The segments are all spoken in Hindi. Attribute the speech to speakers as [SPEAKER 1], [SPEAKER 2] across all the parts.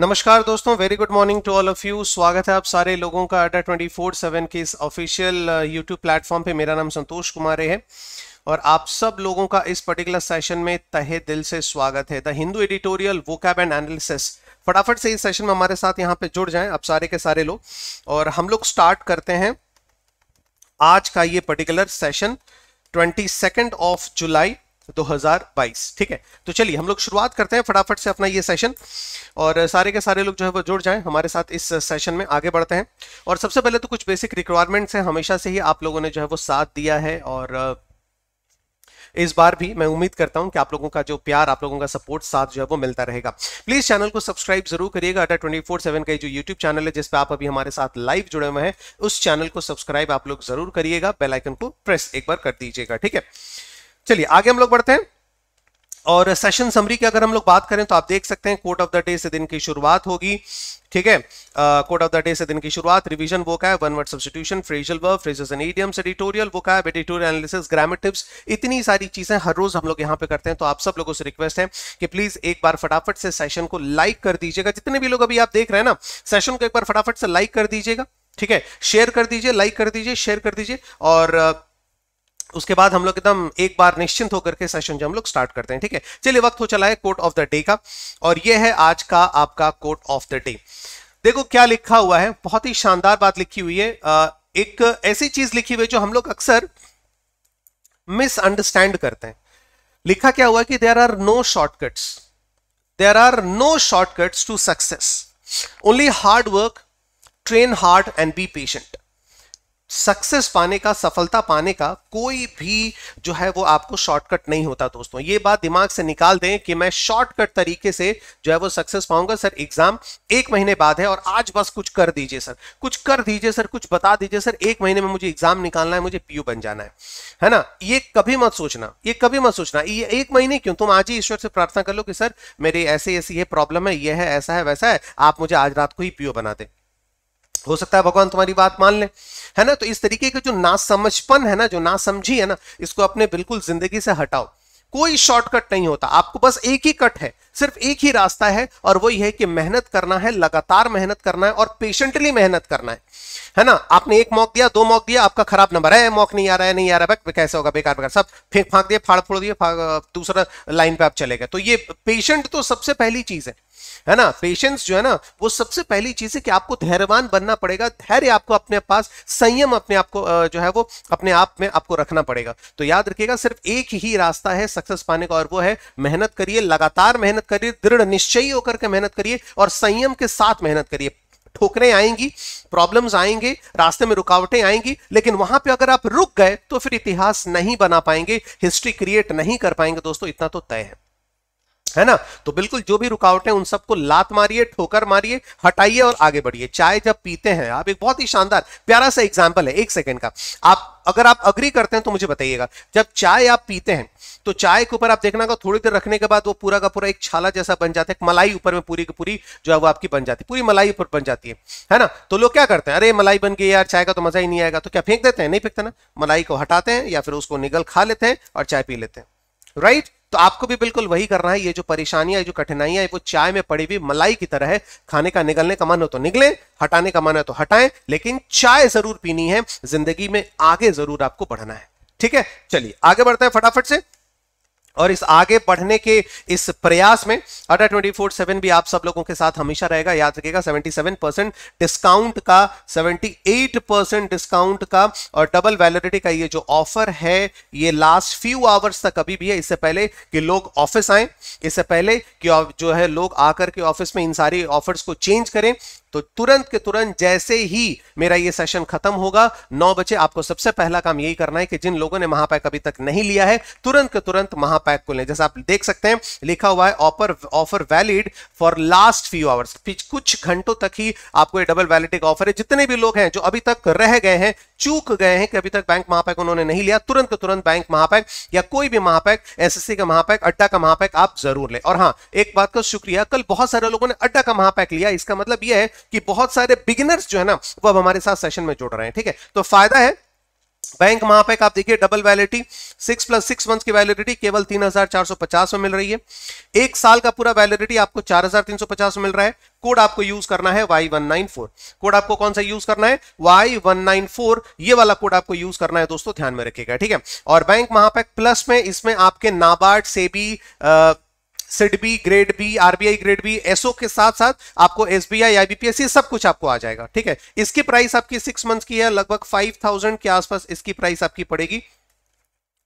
[SPEAKER 1] नमस्कार दोस्तों very good morning to all of you स्वागत है आप सारे लोगों का अड्डा ट्वेंटी फोर सेवन के इस ऑफिशियल यूट्यूब प्लेटफॉर्म पे मेरा नाम संतोष कुमार है और आप सब लोगों का इस पर्टिकुलर सेशन में तहे दिल से स्वागत है the Hindu editorial vocab and analysis फटाफट से इस सेशन में हमारे साथ यहाँ पे जुड़ जाए आप सारे के सारे लोग और हम लोग स्टार्ट करते हैं आज का ये particular session twenty of July 2022 ठीक है तो चलिए हम लोग शुरुआत करते हैं फटाफट से अपना ये सेशन और सारे के सारे लोग जो है वो जुड़ जाएं हमारे साथ इस सेशन में आगे बढ़ते हैं और सबसे पहले तो कुछ बेसिक रिक्वायरमेंट्स हैं हमेशा से ही आप लोगों ने जो है वो साथ दिया है और इस बार भी मैं उम्मीद करता हूं कि आप लोगों का जो प्यार आप लोगों का सपोर्ट साथ जो है वो मिलता रहेगा प्लीज चैनल को सब्सक्राइब जरूर करिएगा अटा ट्वेंटी फोर सेवन का जो यूट्यूब चैनल है जिस पर आप अभी हमारे साथ लाइव जुड़े हुए हैं उस चैनल को सब्सक्राइब आप लोग जरूर करिएगा बेलाइकन को प्रेस एक बार कर दीजिएगा ठीक है चलिए आगे हम लोग बढ़ते हैं और सेशन समरी की अगर हम लोग बात करें तो आप देख सकते हैं कोर्ट ऑफ द डे से दिन की शुरुआत होगी ठीक है कोर्ट ऑफ द डे से दिन की शुरुआत रिवीजन वो का है one word substitution phrasal verb phrases and idioms editorial वो का है एडिटोरियल एनालिसिस ग्रामर टिप्स इतनी सारी चीजें हर रोज हम लोग यहां पे करते हैं तो आप सब लोगों से रिक्वेस्ट है कि प्लीज एक बार फटाफट से सेशन को लाइक कर दीजिएगा जितने भी लोग अभी आप देख रहे हैं ना सेशन को एक बार फटाफट से लाइक कर दीजिएगा ठीक है शेयर कर दीजिए लाइक कर दीजिए शेयर कर दीजिए और उसके बाद हम लोग एकदम एक बार निश्चिंत होकर के सेशन जो हम लोग स्टार्ट करते हैं ठीक है चलिए वक्त हो चला है कोर्ट ऑफ द डे का और यह है आज का आपका कोर्ट ऑफ द डे देखो क्या लिखा हुआ है बहुत ही शानदार बात लिखी हुई है एक ऐसी चीज लिखी हुई है जो हम लोग अक्सर मिसअंडरस्टैंड करते हैं लिखा क्या हुआ कि there are no shortcuts there are no shortcuts to success only hard work train hard and be patient success पाने का सफलता पाने का कोई भी जो है वो आपको शॉर्टकट नहीं होता दोस्तों ये बात दिमाग से निकाल दें कि मैं शॉर्टकट तरीके से जो है वो सक्सेस पाऊंगा सर एग्जाम एक महीने बाद है और आज बस कुछ कर दीजिए सर कुछ कर दीजिए सर कुछ बता दीजिए सर एक महीने में मुझे एग्जाम निकालना है मुझे पीयू बन जाना है है ना ये कभी मत सोचना ये कभी मत सोचना ये एक महीने क्यों तुम आज ही ईश्वर से प्रार्थना कर लो कि सर मेरी ऐसे ऐसी ये प्रॉब्लम है ये है ऐसा है वैसा है आप मुझे आज रात को ही पीओ बना दें हो सकता है भगवान तुम्हारी बात मान ले है ना तो इस तरीके के जो नासमझपन है ना जो नासमझी है ना इसको अपने बिल्कुल जिंदगी से हटाओ कोई शॉर्टकट नहीं होता आपको बस एक ही कट है सिर्फ एक ही रास्ता है और वो ये है कि मेहनत करना है लगातार मेहनत करना है और पेशेंटली मेहनत करना है है ना आपने एक मौक दिया दो मौक दिया आपका खराब नंबर है मौक नहीं आ रहा है नहीं आ रहा है कैसे होगा बेकार बेकार सब फेंक फांक दिए फाड़ फोड़ दिए दूसरा लाइन पे आप चले गए तो ये पेशेंट तो सबसे पहली चीज है है ना पेशेंस जो है ना वो सबसे पहली चीज है कि आपको धैर्यवान बनना पड़ेगा धैर्य आपको अपने पास संयम अपने आप को जो है वो अपने आप में आपको रखना पड़ेगा तो याद रखिएगा सिर्फ एक ही रास्ता है सक्सेस पाने का और वो है मेहनत करिए लगातार मेहनत करिए दृढ़ निश्चयी होकर के मेहनत करिए और संयम के साथ मेहनत करिए ठोकरें आएंगी प्रॉब्लम्स आएंगे रास्ते में रुकावटें आएंगी लेकिन वहां पे अगर आप रुक गए तो फिर इतिहास नहीं बना पाएंगे हिस्ट्री क्रिएट नहीं कर पाएंगे दोस्तों इतना तो तय है है ना तो बिल्कुल जो भी रुकावटें उन सबको लात मारिए ठोकर मारिए हटाइए और आगे बढ़िए चाय जब पीते हैं आप एक बहुत ही शानदार प्यारा सा एग्जाम्पल है एक सेकेंड का आप अगर आप अग्री करते हैं तो मुझे बताइएगा जब चाय आप पीते हैं तो चाय के ऊपर आप देखना का थोड़ी देर रखने के बाद वो पूरा का पूरा एक छाला जैसा बन जाता है मलाई ऊपर में पूरी की पूरी जो है वो आपकी बन जाती है पूरी मलाई ऊपर बन जाती है है ना तो लोग क्या करते हैं अरे मलाई बन गई यार चाय का तो मजा ही नहीं आएगा तो क्या फेंक देते हैं नहीं फेंकते ना मलाई को हटाते हैं या फिर उसको निगल खा लेते हैं और चाय पी लेते हैं राइट तो आपको भी बिल्कुल वही करना है ये जो परेशानियां जो कठिनाइयां है वो चाय में पड़ी हुई मलाई की तरह है खाने का निकलने का मन हो तो निकले हटाने का मन है तो हटाएं लेकिन चाय जरूर पीनी है जिंदगी में आगे जरूर आपको बढ़ना है ठीक है चलिए आगे बढ़ते हैं फटाफट से और इस आगे बढ़ने के इस प्रयास में अटा ट्वेंटी फोर सेवन भी आप सब लोगों के साथ हमेशा रहेगा याद रखिएगा सेवेंटी सेवन परसेंट डिस्काउंट का सेवेंटी एट परसेंट डिस्काउंट का और डबल वैलिडिटी का ये जो ऑफर है ये लास्ट फ्यू आवर्स तक अभी भी है इससे पहले कि लोग ऑफिस आए इससे पहले कि जो है लोग आकर के ऑफिस में इन सारी ऑफर्स को चेंज करें तो तुरंत के तुरंत जैसे ही मेरा ये सेशन खत्म होगा नौ बजे आपको सबसे पहला काम यही करना है कि जिन लोगों ने महापैक अभी तक नहीं लिया है तुरंत के तुरंत महापैक को लें जैसे आप देख सकते हैं लिखा हुआ है offer offer valid for last few hours कुछ घंटों तक ही आपको ये डबल वैलिडिक का ऑफर है जितने भी लोग हैं जो अभी तक रह गए हैं चूक गए हैं कि अभी तक बैंक महापैक उन्होंने नहीं लिया तुरंत के तुरंत बैंक महापैक या कोई भी महापैक एस का महापैक अड्डा का महापैक आप जरूर लें और हाँ एक बात का शुक्रिया कल बहुत सारे लोगों ने अड्डा का महापैक लिया इसका मतलब यह है कि बहुत सारे बिगिनर्स जो है ना वो अब हमारे साथ सेशन में जुड़ रहे हैं ठीक है तो फायदा है बैंक महापैक आप देखिए double validity six plus six month की वैलिडिटी केवल तीन हजार चार सौ पचास में मिल रही है एक साल का पूरा वैलिडिटी आपको चार हजार तीन सौ पचास में मिल रहा है कोड आपको यूज करना है Y one nine four code आपको कौन सा यूज करना है वाई वन नाइन फोर ये वाला कोड आपको यूज करना है दोस्तों ध्यान में रखिएगा ठीक है और बैंक महापैक प्लस में इसमें आपके नाबार्ड से भी आ, SIDBI grade B RBI grade B SO के साथ साथ आपको एस बी आई आईबीपीएस ये सब कुछ आपको आ जाएगा ठीक है इसकी प्राइस आपकी सिक्स मंथ की है लगभग फाइव थाउजेंड के आसपास इसकी प्राइस आपकी पड़ेगी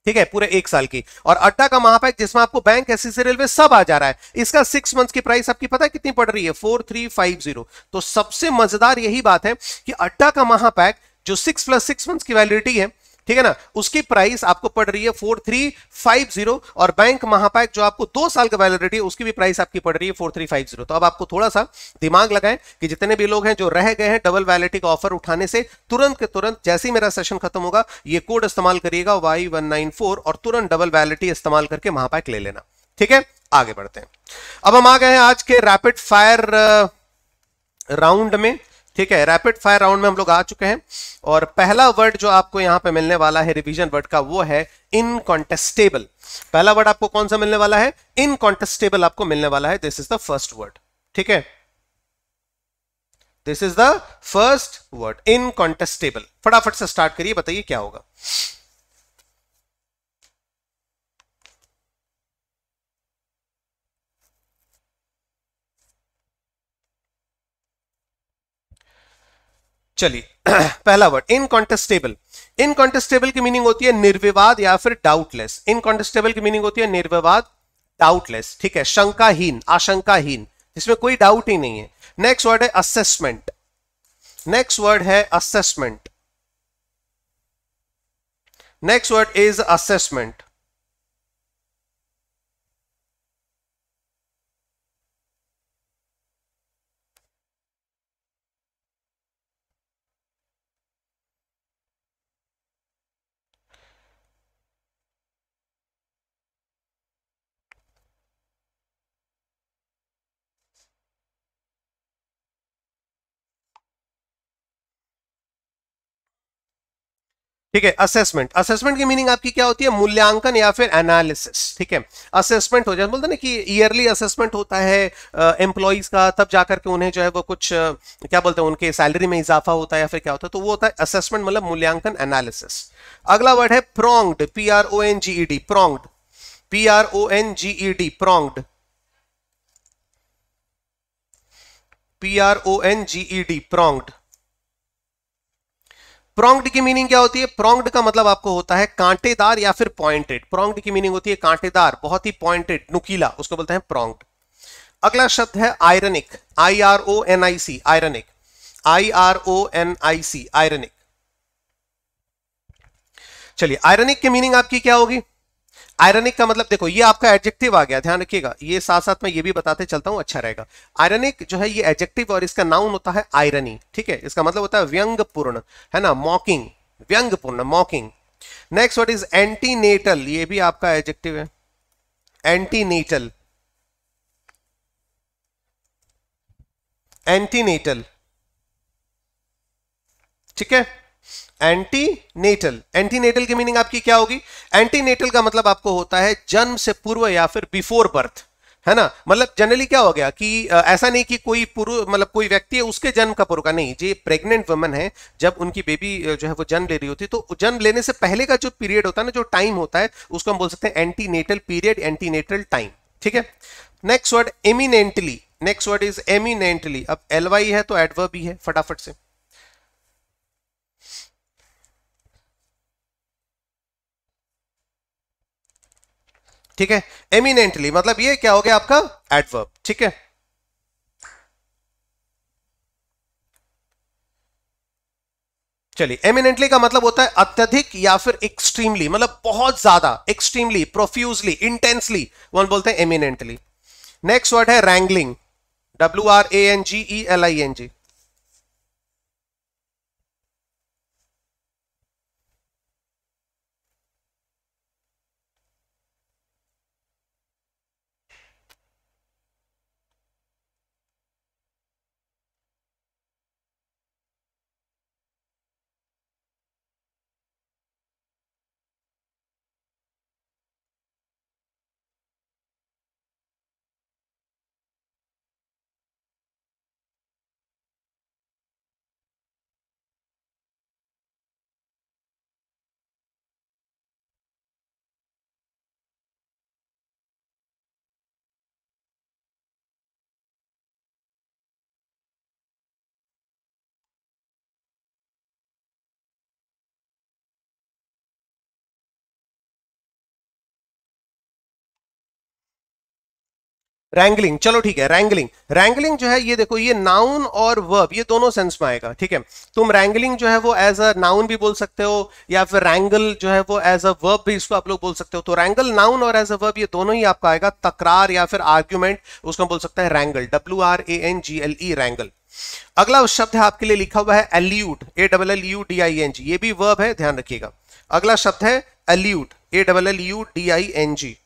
[SPEAKER 1] ठीक है पूरे एक साल की और अड्डा का महापैक जिसमें आपको बैंक एस रेलवे सब आ जा रहा है इसका सिक्स मंथ की प्राइस आपकी पता है कितनी पड़ रही है फोर थ्री फाइव जीरो तो सबसे मजेदार यही बात है कि अड्डा का महापैक जो सिक्स प्लस सिक्स मंथ की वैलिडिटी है ठीक है ना उसकी प्राइस आपको पड़ रही है फोर थ्री फाइव जीरो और बैंक महापैक जो आपको दो साल का वैलिडिटी है उसकी भी प्राइस आपकी पड़ रही है फोर थ्री फाइव जीरो तो अब आपको थोड़ा सा दिमाग लगाएं कि जितने भी लोग हैं जो रह गए हैं डबल वैलिडिटी का ऑफर उठाने से तुरंत के तुरंत जैसे ही मेरा सेशन खत्म होगा ये कोड इस्तेमाल करिएगा वाई वन नाइन फोर और तुरंत डबल वैलिडिटी इस्तेमाल करके महापैक ले लेना ठीक है आगे बढ़ते हैं अब हम आ गए हैं आज के रैपिड फायर राउंड में ठीक है रैपिड फायर राउंड में हम लोग आ चुके हैं और पहला वर्ड जो आपको यहां पे मिलने वाला है रिवीजन वर्ड का वो है इनकॉन्टेस्टेबल पहला वर्ड आपको कौन सा मिलने वाला है इनकॉन्टेस्टेबल आपको मिलने वाला है this is the first word ठीक है this is the first word incontestable फटाफट से स्टार्ट करिए बताइए क्या होगा चलिए पहला वर्ड इनकॉन्टेस्टेबल इनकॉन्टेस्टेबल की मीनिंग होती है निर्विवाद या फिर डाउटलेस इनकॉन्टेस्टेबल की मीनिंग होती है निर्विवाद डाउटलेस ठीक है शंकाहीन आशंकाहीन इसमें कोई डाउट ही नहीं है नेक्स्ट वर्ड है असेसमेंट नेक्स्ट वर्ड है assessment next word is assessment ठीक है असेसमेंट असेसमेंट की मीनिंग आपकी क्या होती है मूल्यांकन या फिर एनालिसिस ठीक है असेसमेंट हो जाए बोलते ना कि ईयरली असेसमेंट होता है एम्प्लॉयज का तब जाकर के उन्हें जो है वो कुछ क्या बोलते हैं उनके सैलरी में इजाफा होता है या फिर क्या होता है तो वो होता है असेसमेंट मतलब मूल्यांकन एनालिसिस अगला वर्ड है pronged P R O N G E D pronged P R O N G E D pronged P R O N G E D pronged pronged की मीनिंग क्या होती है प्रोंग्ड का मतलब आपको होता है कांटेदार या फिर पॉइंटेड प्रोंग्ड की मीनिंग होती है कांटेदार बहुत ही पॉइंटेड नुकीला उसको बोलते हैं प्रोंग्ड अगला शब्द है ironic I R O N I C ironic I R O N I C ironic चलिए आयरनिक की मीनिंग आपकी क्या होगी आयरनिक का मतलब देखो ये आपका एडजेक्टिव आ गया ध्यान रखिएगा ये साथ साथ में ये भी बताते चलता हूं अच्छा रहेगा आयरनिक जो है ये एडजेक्टिव और इसका नाउन होता है आयरनी ठीक है इसका मतलब होता है व्यंगपूर्ण है ना मॉकिंग व्यंगपूर्ण mocking next word is antenatal ये भी आपका एडजेक्टिव है एंटीनेटल एंटीनेटल ठीक है एंटीनेटल एंटीनेटल की मीनिंग आपकी क्या होगी एंटीनेटल का मतलब आपको होता है जन्म से पूर्व या फिर बिफोर बर्थ है ना मतलब जनरली क्या हो गया कि ऐसा नहीं कि कोई पुरुष मतलब कोई व्यक्ति है उसके जन्म का पुरुष नहीं जो प्रेग्नेंट वुमन है जब उनकी बेबी जो है वो जन्म ले रही होती है तो जन्म लेने से पहले का जो पीरियड होता है ना जो टाइम होता है उसको हम बोल सकते हैं एंटीनेटल पीरियड एंटीनेटल टाइम ठीक है next word eminently next word is eminently अब एलवाई है तो एडवर्ब भी है फटाफट से ठीक है एमिनेंटली मतलब ये क्या हो गया आपका एडवर्ब ठीक है चलिए एमिनेंटली का मतलब होता है अत्यधिक या फिर एक्सट्रीमली मतलब बहुत ज्यादा एक्सट्रीमली प्रोफ्यूजली इंटेंसली वन बोलते हैं एमिनेंटली नेक्स्ट वर्ड है wrangling W R A N G L I I N जी रैंगलिंग चलो ठीक है रैंगलिंग रैंगलिंग जो है ये देखो ये नाउन और वर्ब ये दोनों सेंस में आएगा ठीक है तुम रैंगलिंग जो है वो एज अ नाउन भी बोल सकते हो या फिर रैंगल जो है वो एज अ वर्ब भी इसको आप लोग बोल सकते हो तो रैंगल नाउन और एज अ वर्ब ये दोनों ही आपका आएगा तकरार या फिर आर्ग्यूमेंट उसको बोल सकते हैं wrangle W R A N G L E wrangle अगला उस शब्द है आपके लिए लिखा हुआ है allude A double L U D I N G ये भी वर्ब है ध्यान रखिएगा अगला शब्द है allude A double L U D I N G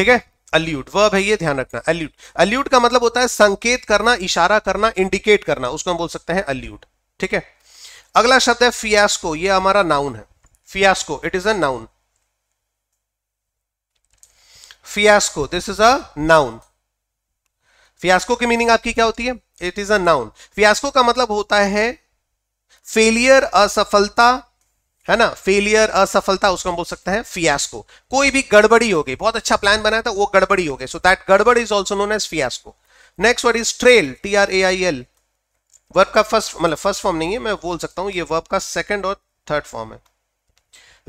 [SPEAKER 1] ठीक है अल्यूट वर्ब है ये ध्यान रखना अल्यूट अल्यूट का मतलब होता है संकेत करना इशारा करना इंडिकेट करना उसको हम बोल सकते हैं अल्यूट ठीक है अगला शब्द है फियास्को ये हमारा नाउन है fiasco it is a noun fiasco this is a noun fiasco की मीनिंग आपकी क्या होती है it is a noun fiasco का मतलब होता है फेलियर असफलता है ना फेलियर असफलता उसको हम बोल सकते हैं फियास्को कोई भी गड़बड़ी हो गई बहुत अच्छा प्लान बनाया था वो गड़बड़ी हो गई सो दैट गड़बड़ is also known as fiasco next word is trail T R A I L verb का फर्स्ट मतलब फर्स्ट फॉर्म नहीं है मैं बोल सकता हूं ये वर्ब का सेकंड और थर्ड फॉर्म है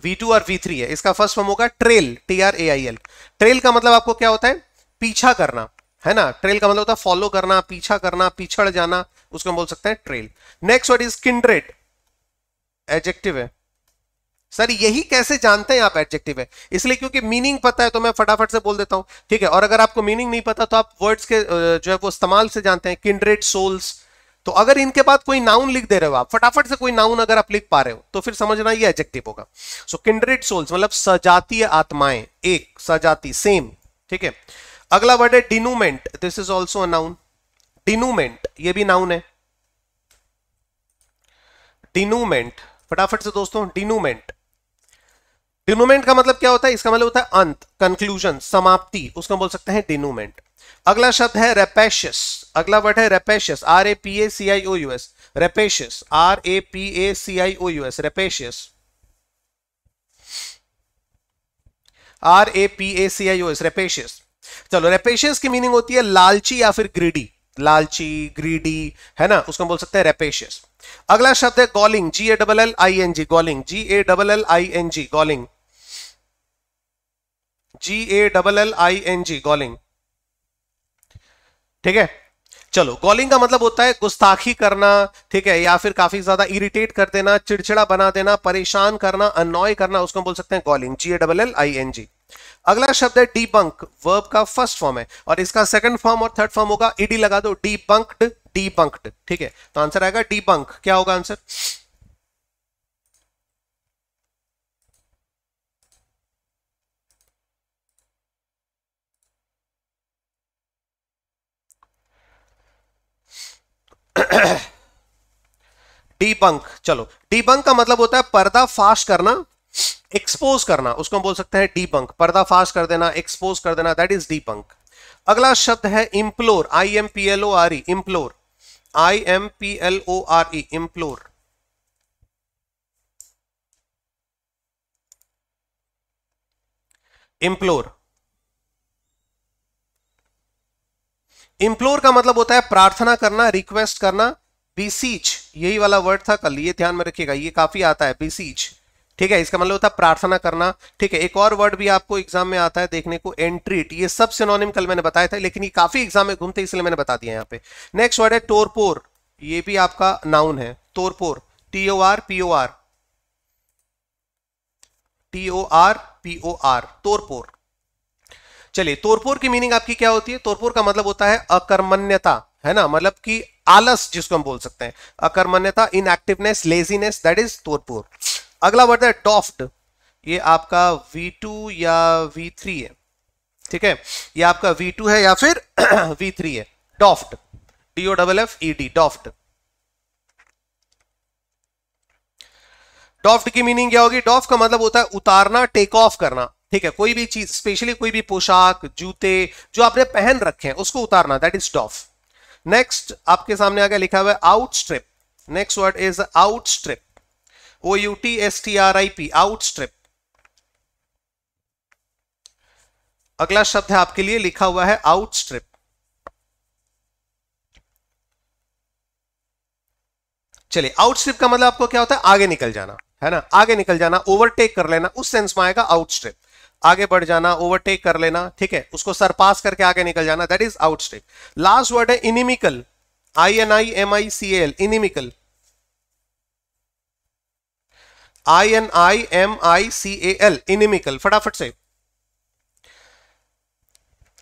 [SPEAKER 1] V2 और V3 है इसका फर्स्ट फॉर्म होगा trail T R A I L trail का मतलब आपको क्या होता है पीछा करना है ना ट्रेल का मतलब होता है फॉलो करना पीछा करना पीछड़ जाना उसको हम बोल सकते हैं trail next word is kindred adjective है सर यही कैसे जानते हैं आप एडजेक्टिव है इसलिए क्योंकि मीनिंग पता है तो मैं फटाफट से बोल देता हूं ठीक है और अगर आपको मीनिंग नहीं पता तो आप वर्ड्स के जो है वो इस्तेमाल से जानते हैं किंड्रेड सोल्स तो अगर इनके बाद कोई नाउन लिख दे रहे हो आप फटाफट से कोई नाउन अगर आप लिख पा रहे हो तो फिर समझना ये एडजेक्टिव होगा सो किंड्रेड सोल्स मतलब सजातीय आत्माएं एक सजाती सेम ठीक है अगला वर्ड है denouement this is also noun denouement ये भी नाउन है डिनूमेंट फटाफट से दोस्तों डिनूमेंट डिनोमेंट का मतलब क्या होता है इसका मतलब होता है अंत कंक्लूजन समाप्ति उसको बोल सकते हैं डिनोमेंट अगला शब्द है रेपेशियस अगला वर्ड है rapacious R A P A C I O US rapacious R A P A C I O US rapacious R A P A C I O S rapacious चलो रेपेशियस की मीनिंग होती है लालची या फिर ग्रीडी लालची ग्रीडी है ना उसको बोल सकते हैं रेपेशियस अगला शब्द है galling G A double L I N G galling G A double L I N G galling G A double L I N G galling ठीक है चलो गॉलिंग का मतलब होता है गुस्ताखी करना ठीक है या फिर काफी ज्यादा इरिटेट कर देना चिड़चिड़ा बना देना परेशान करना अनॉय करना उसको बोल सकते हैं galling G A double L I N G अगला शब्द है डीबंक वर्ब का फर्स्ट फॉर्म है और इसका सेकंड फॉर्म और थर्ड फॉर्म होगा ईडी लगा दो डीबंक्ड डीबंक्ड ठीक है तो आंसर आएगा डीबंक क्या होगा आंसर डीबंक चलो डीबंक का मतलब होता है पर्दा फाश करना एक्सपोज करना उसको हम बोल सकते हैं डीपंक पर्दाफाश कर देना एक्सपोज कर देना दैट इज डीपंक अगला शब्द है implore I M P L O R E implore I M P L O R E implore implore implore का मतलब होता है प्रार्थना करना रिक्वेस्ट करना बीसीच यही वाला वर्ड था कल ये ध्यान में रखिएगा ये काफी आता है बीसीच ठीक है इसका मतलब होता है प्रार्थना करना ठीक है एक और वर्ड भी आपको एग्जाम में आता है देखने को एंट्रीट ये सब सिनोनिम कल मैंने बताया था लेकिन ये काफी एग्जाम में घूमते इसलिए मैंने बता दिया यहाँ पे नेक्स्ट वर्ड है टोरपोर ये भी आपका नाउन है torpor T O R P O R T O R P O R torpor चलिए तोरपोर की मीनिंग आपकी क्या होती है तोरपोर का मतलब होता है अकर्मण्यता है ना मतलब कि आलस जिसको हम बोल सकते हैं अकर्मण्यता inactiveness laziness that is torpor अगला वर्ड है टॉफ्ट ये आपका V2 या V3 है ठीक है ये आपका V2 है या फिर V3 है doffed D O double F E D doffed doffed की मीनिंग क्या होगी टॉफ का मतलब होता है उतारना टेक ऑफ करना ठीक है कोई भी चीज स्पेशली कोई भी पोशाक जूते जो आपने पहन रखे हैं उसको उतारना दैट इज डॉफ नेक्स्ट आपके सामने आ गया लिखा हुआ है outstrip next word is outstrip O U T S T R I P outstrip अगला शब्द है आपके लिए लिखा हुआ है outstrip चलिए outstrip का मतलब आपको क्या होता है आगे निकल जाना है ना आगे निकल जाना ओवरटेक कर लेना उस सेंस में आएगा outstrip आगे बढ़ जाना ओवरटेक कर लेना ठीक है उसको सरपास करके आगे निकल जाना that is outstrip last word है inimical I N I M I C L inimical I N I M I C L inimical फटाफट से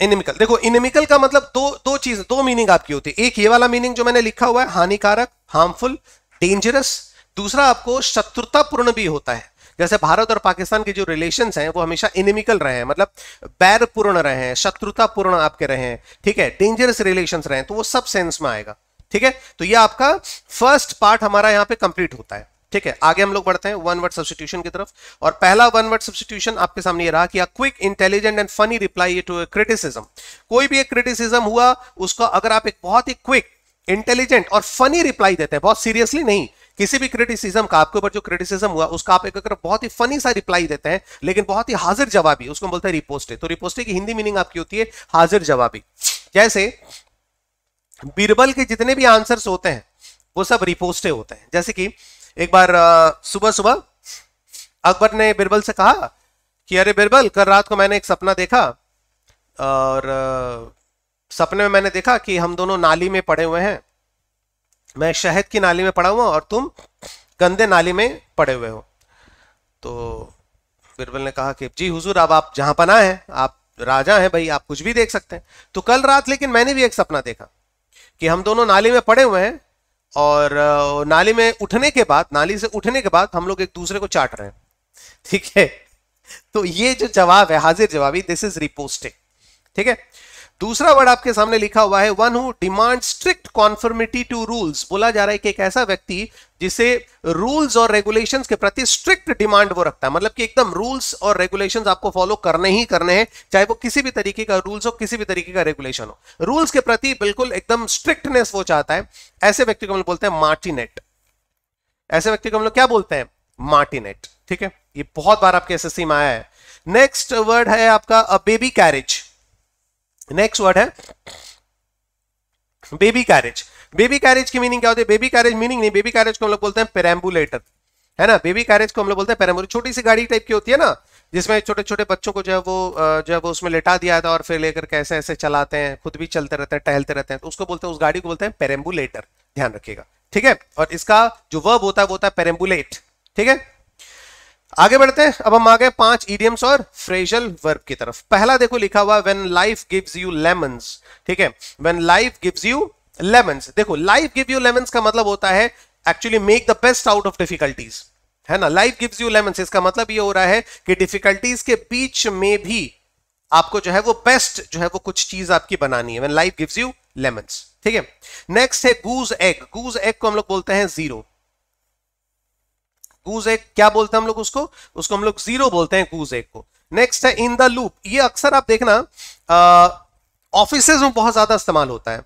[SPEAKER 1] इनिमिकल देखो इनिमिकल का मतलब दो दो चीज दो मीनिंग आपकी होती है एक ये वाला मीनिंग जो मैंने लिखा हुआ है हानिकारक हार्मफुल डेंजरस दूसरा आपको शत्रुतापूर्ण भी होता है जैसे भारत और पाकिस्तान के जो रिलेशंस हैं वो हमेशा इनिमिकल रहे हैं मतलब बैरपूर्ण रहे हैं शत्रुतापूर्ण आपके रहे हैं ठीक है डेंजरस रिलेशंस रहे हैं तो वो सब सेंस में आएगा ठीक है तो ये आपका फर्स्ट पार्ट हमारा यहाँ पे कंप्लीट होता है ठीक है आगे हम लोग बढ़ते हैं वन वर्ड सब्सटीट्यूशन की तरफ और पहला वन वर्ड सब्सटीट्यूशन आपके सामने ये रहा कि quick intelligent and funny reply to criticism कोई भी एक क्रिटिसिज्म हुआ उसका अगर आप एक बहुत ही क्विक इंटेलिजेंट और फनी रिप्लाई देते हैं बहुत सीरियसली नहीं किसी भी क्रिटिसिज्म का आपके ऊपर जो क्रिटिसिज्म हुआ उसका आप एक अगर बहुत ही फनी सा रिप्लाई देते हैं लेकिन बहुत ही हाजिर जवाबी उसको बोलते हैं रिपोस्टे तो रिपोस्टे की हिंदी मीनिंग आपकी होती है हाजिर जवाबी जैसे बीरबल के जितने भी आंसर्स होते हैं वो सब रिपोस्टे होते हैं जैसे कि एक बार सुबह सुबह अकबर ने बिरबल से कहा कि अरे बिरबल कल रात को मैंने एक सपना देखा और सपने में मैंने देखा कि हम दोनों नाली में पड़े हुए हैं मैं शहद की नाली में पड़ा हुआ और तुम गंदे नाली में पड़े हुए हो तो बिरबल ने कहा कि जी हुजूर अब आप जहां पना है आप राजा हैं भाई आप कुछ भी देख सकते हैं तो कल रात लेकिन मैंने भी एक सपना देखा कि हम दोनों नाली में पड़े हुए हैं और नाली में उठने के बाद नाली से उठने के बाद हम लोग एक दूसरे को चाट रहे हैं ठीक है तो ये जो जवाब है हाजिर जवाबी दिस इज रिपोस्टिंग ठीक है दूसरा वर्ड आपके सामने लिखा हुआ है one who demand strict conformity to rules बोला जा रहा है कि एक ऐसा व्यक्ति जिसे रूल्स और रेगुलेशंस के प्रति स्ट्रिक्ट डिमांड वो रखता है मतलब कि एकदम रूल्स और रेगुलेशंस आपको फॉलो करने ही करने हैं चाहे वो किसी भी तरीके का रूल्स हो किसी भी तरीके का रेगुलेशन हो रूल्स के प्रति बिल्कुल एकदम स्ट्रिक्टनेस वो चाहता है ऐसे व्यक्ति को हम लोग बोलते हैं मार्टिनेट ऐसे व्यक्ति को हम लोग क्या बोलते हैं मार्टिनेट ठीक है ये बहुत बार आपके एसएससी में आया है नेक्स्ट वर्ड है आपका a baby carriage next word है बेबी कैरेज बेबी कैरेज की मीनिंग क्या होती है बेबी कैरेज मीनिंग नहीं बेबी कैरेज को हम लोग बोलते हैं पेरेम्बुलेटर है ना बेबी कैरेज को हम लोग बोलते हैं पेरेम्बुलेटर छोटी सी गाड़ी टाइप की होती है ना जिसमें छोटे छोटे बच्चों को जो है वो जो है वो उसमें लेटा दिया था और फिर लेकर कैसे ऐसे चलाते हैं खुद भी चलते रहते हैं टहलते रहते हैं तो उसको बोलते हैं उस गाड़ी को बोलते हैं पेरेम्बुलेटर ध्यान रखिएगा ठीक है और इसका जो वर्ब होता है वो होता है पेरेम्बुलेट ठीक है आगे बढ़ते हैं अब हम आ गए पांच इडियम्स और फ्रेजल वर्ब की तरफ पहला देखो लिखा हुआ when life gives you lemons ठीक है when life gives you lemons देखो लाइफ गिव यू लेमन्स का मतलब होता है actually make the best out of difficulties है ना लाइफ गिव्स यू लेमन्स इसका मतलब ये हो रहा है कि डिफिकल्टीज के बीच में भी आपको जो है वो बेस्ट जो है वो कुछ चीज आपकी बनानी है when life gives you lemons ठीक है नेक्स्ट है गूज एग गूज एग को हम लोग बोलते हैं जीरो गूज एक क्या बोलते हैं हम लोग उसको उसको हम लोग जीरो बोलते हैं गूज एक को नेक्स्ट है इन द लूप ये अक्सर आप देखना ऑफिस में बहुत ज्यादा इस्तेमाल होता है